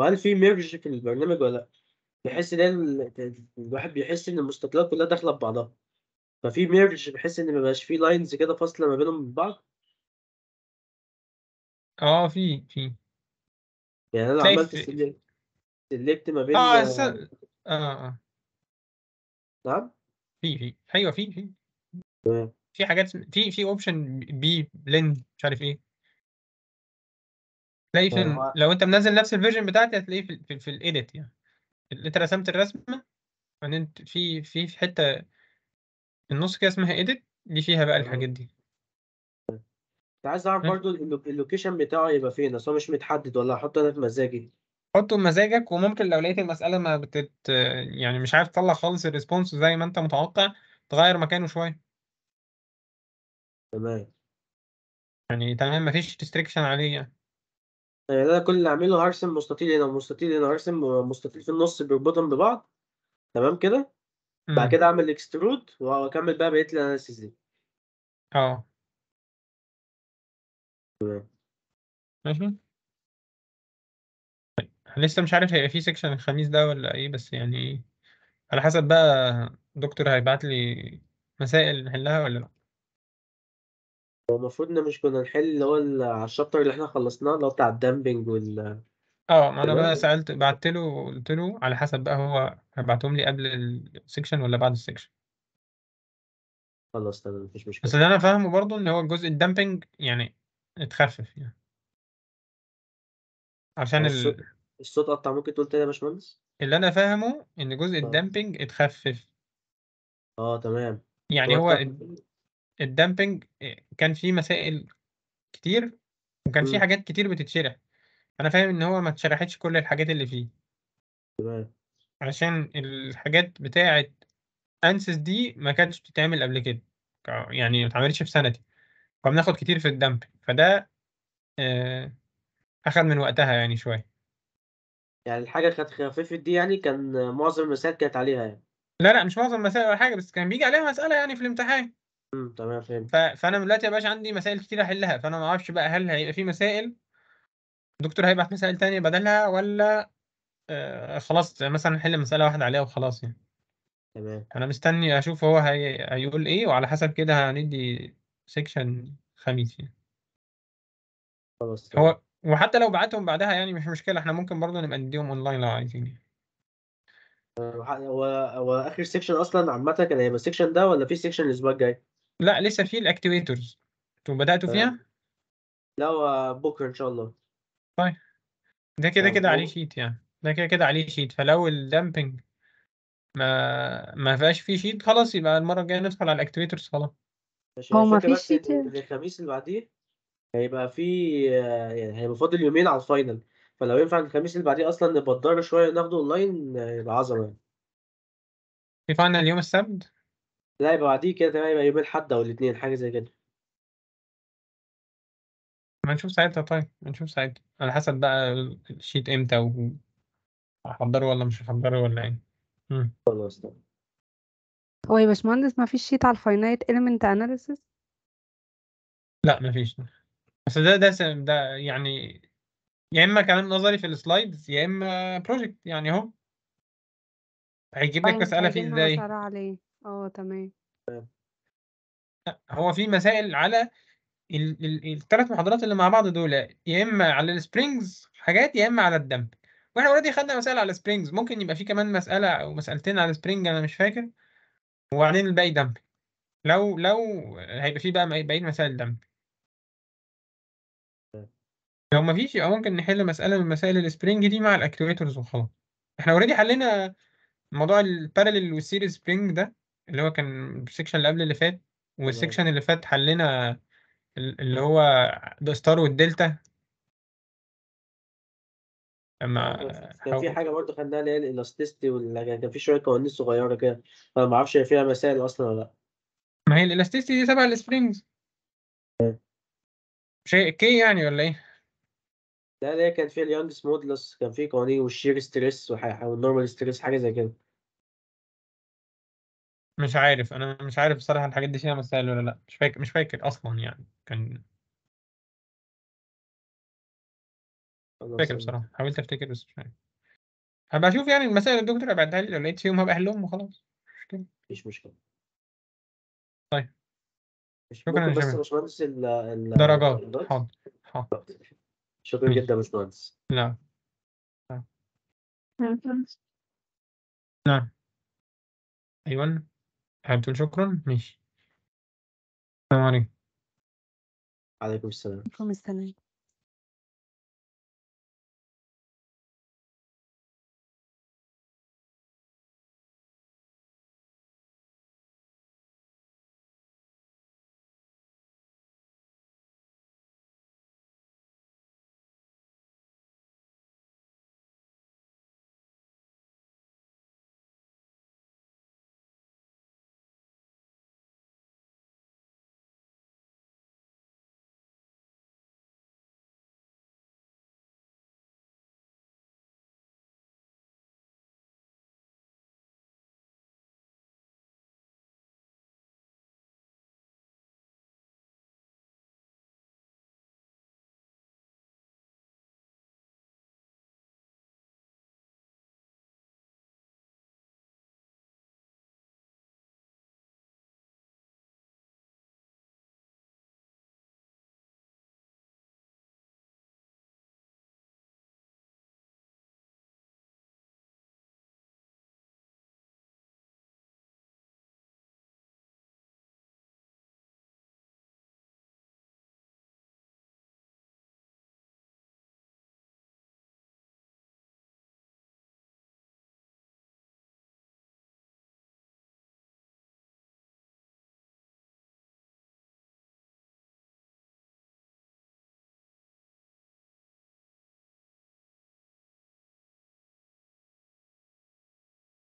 وهل في ميرج في البرنامج ولا لا بحس ان الواحد بيحس ان المستقلات كلها داخله في بعضها ففي ميرج بحس ان مبقاش في لاينز كده فاصله ما بينهم بعض اه في في يعني انا عملت سيلكت سيلكت ما بين آه، آه،, اه اه نعم في في ايوه في في في حاجات في في اوبشن بي بلين مش عارف ايه تلاقيه في لو انت منزل نفس الفيرجن بتاعتي هتلاقيه في, في, في الايديت يعني انت رسمت الرسمه وبعدين في في في حته النص كده اسمها ايديت دي فيها بقى الحاجات دي انت عايز اعرف برضو اللوكيشن بتاعه يبقى فين اصل هو مش متحدد ولا هحطه انا بمزاجي حطه بمزاجك وممكن لو لقيت المساله ما بتت يعني مش عارف تطلع خالص الريسبونس زي ما انت متوقع تغير مكانه شويه تمام يعني تمام مفيش ريستريكشن عليه يعني يعني انا كل اللي اعمله هرسم مستطيل هنا ومستطيل هنا هرسم مستطيل في النص بيربطهم ببعض تمام كده بعد كده اعمل اكسترود واكمل بقى بقيه الاناليسيز دي اه تمام ماشي طيب، لسه مش عارف هيبقى في سيكشن الخميس ده ولا ايه بس يعني على حسب بقى دكتور هيبعت لي مسائل نحلها ولا لا هو المفروض ان مش كنا نحل اللي هو على الشابتر اللي احنا خلصناه اللي هو بتاع الدامبنج وال اه ما انا بقى سألت بعت له قلت له على حسب بقى هو هبعتهم لي قبل السكشن ولا بعد السكشن خلاص تمام مفيش بس مشكلة اللي انا فاهمه برضه ان هو الجزء الدامبنج يعني اتخفف يعني عشان الصوت الصوت قطع ممكن تقول تاني يا باشمهندس اللي انا فاهمه ان جزء آه. الدامبنج اتخفف آه، تمام يعني هو الدامبنج آه، كان فيه مسائل كتير وكان فيه حاجات كتير بتتشرح انا فاهم ان هو ما اتشرحتش كل الحاجات اللي فيه تمام عشان الحاجات بتاعه انسس دي ما كانتش بتتعمل قبل كده يعني ما اتعملتش في سنتي فبناخد كتير في الدامبنج فده آه، اخد من وقتها يعني شويه يعني الحاجه كانت خفيفه دي يعني كان معظم المسائل كانت عليها يعني لا لا مش معظم المسائل ولا حاجه بس كان بيجي عليها مساله يعني في الامتحان تمام فهمت فانا دلوقتي ما عندي مسائل كتير احلها فانا ما اعرفش بقى هل هيبقى في مسائل الدكتور هيبعت مسائل تانية بدلها ولا آه خلاص مثلا نحل مسألة واحدة عليها وخلاص يعني تمام انا مستني اشوف هو هي... هيقول ايه وعلى حسب كده هندي سيكشن خميس يعني خلاص هو وحتى لو بعتهم بعدها يعني مش مشكلة احنا ممكن برضه نبقى نديهم اونلاين لو عايزين يعني آه، هو هو اخر سيكشن اصلا عامة كان هيبقى السيكشن ده ولا في سيكشن الاسبوع الجاي؟ لا لسه في الاكتيفيتورز انتوا بداتوا آه. فيها؟ لا بكره ان شاء الله طيب ده كده كده عليه شيت يعني ده كده كده عليه شيت فلو الدامبنج ما ما فيهاش فيه شيت خلاص يبقى المره الجايه ندخل على الاكتيفيتورز خلاص هو ما فيش شيت الخميس اللي بعديه هيبقى في يعني هيبقى فاضل يومين على الفاينل فلو ينفع الخميس اللي بعديه اصلا نبدر شويه ناخده اونلاين يبقى عظمه يعني في فاينل يوم السبت لا يبقى بعديه كده تمام يبقى يوم الأحد أو الاثنين حاجة زي كده. ما نشوف ساعتها طيب، ما نشوف ساعتها، على حسب بقى الشيت إمتى و هحضره ولا مش هحضره ولا إيه. خلاص طيب. هو يا باشمهندس ما فيش شيت على الفاينايت element analysis؟ لأ ما فيش. بس ده ده ده يعني يا إما كلام نظري في السلايدز يا إما بروجكت يعني أهو. هيجيب لك طيب، مسألة فيه إزاي؟ عليه. آه تمام. تمام. لأ، هو في مسائل على ال ال الثلاث محاضرات اللي مع بعض دول يا إما على السبرينجز حاجات يا إما على الدمب وإحنا أوريدي خدنا مسائل على السبرينجز ممكن يبقى في كمان مسألة أو مسألتين على السبرينج أنا مش فاكر وبعدين الباقي دمب لو لو هيبقى في بقى بعيد مسائل دمب لو مفيش يبقى ممكن نحل مسألة من مسائل السبرينج دي مع الأكتويترز وخلاص احنا اوريدي حلينا موضوع البارلل والسيريز سبرينج ده اللي هو كان السكشن اللي قبل اللي فات والسكشن اللي فات حلينا اللي هو ستار والدلتا اما آه، كان في حاجه برضه خدناها اللي هي الالاستيستي كان في شويه قوانين صغيره كده انا ما اعرفش هي فيها مسائل اصلا ولا لا ما هي الالاستيستي دي تبع السبرينجز شيء كي يعني ولا ايه؟ لا لا كان في اليونجس مودلس كان في قوانين والشير ستريس والنورمال ستريس حاجه زي كده مش عارف أنا مش عارف بصراحة الحاجات دي فيها مسائل ولا لأ، مش فاكر مش فاكر أصلًا يعني كان فاكر بصراحة، حاولت أفتكر بس مش عارف. هبقى أشوف يعني المسائل اللي الدكتور ابعتها لي، لو لقيت فيهم هبقى أحلهم وخلاص، مش مشكلة. مفيش مشكلة. طيب. مش شكرًا ممكن بس يا باشمهندس درجات، الدرجات؟ حاضر، حاضر. شكرًا جدًا يا باشمهندس. نعم نعم. ايوه حابب تقول شكرا ماشي السلام عليكم عليكم السلام عليكم السلام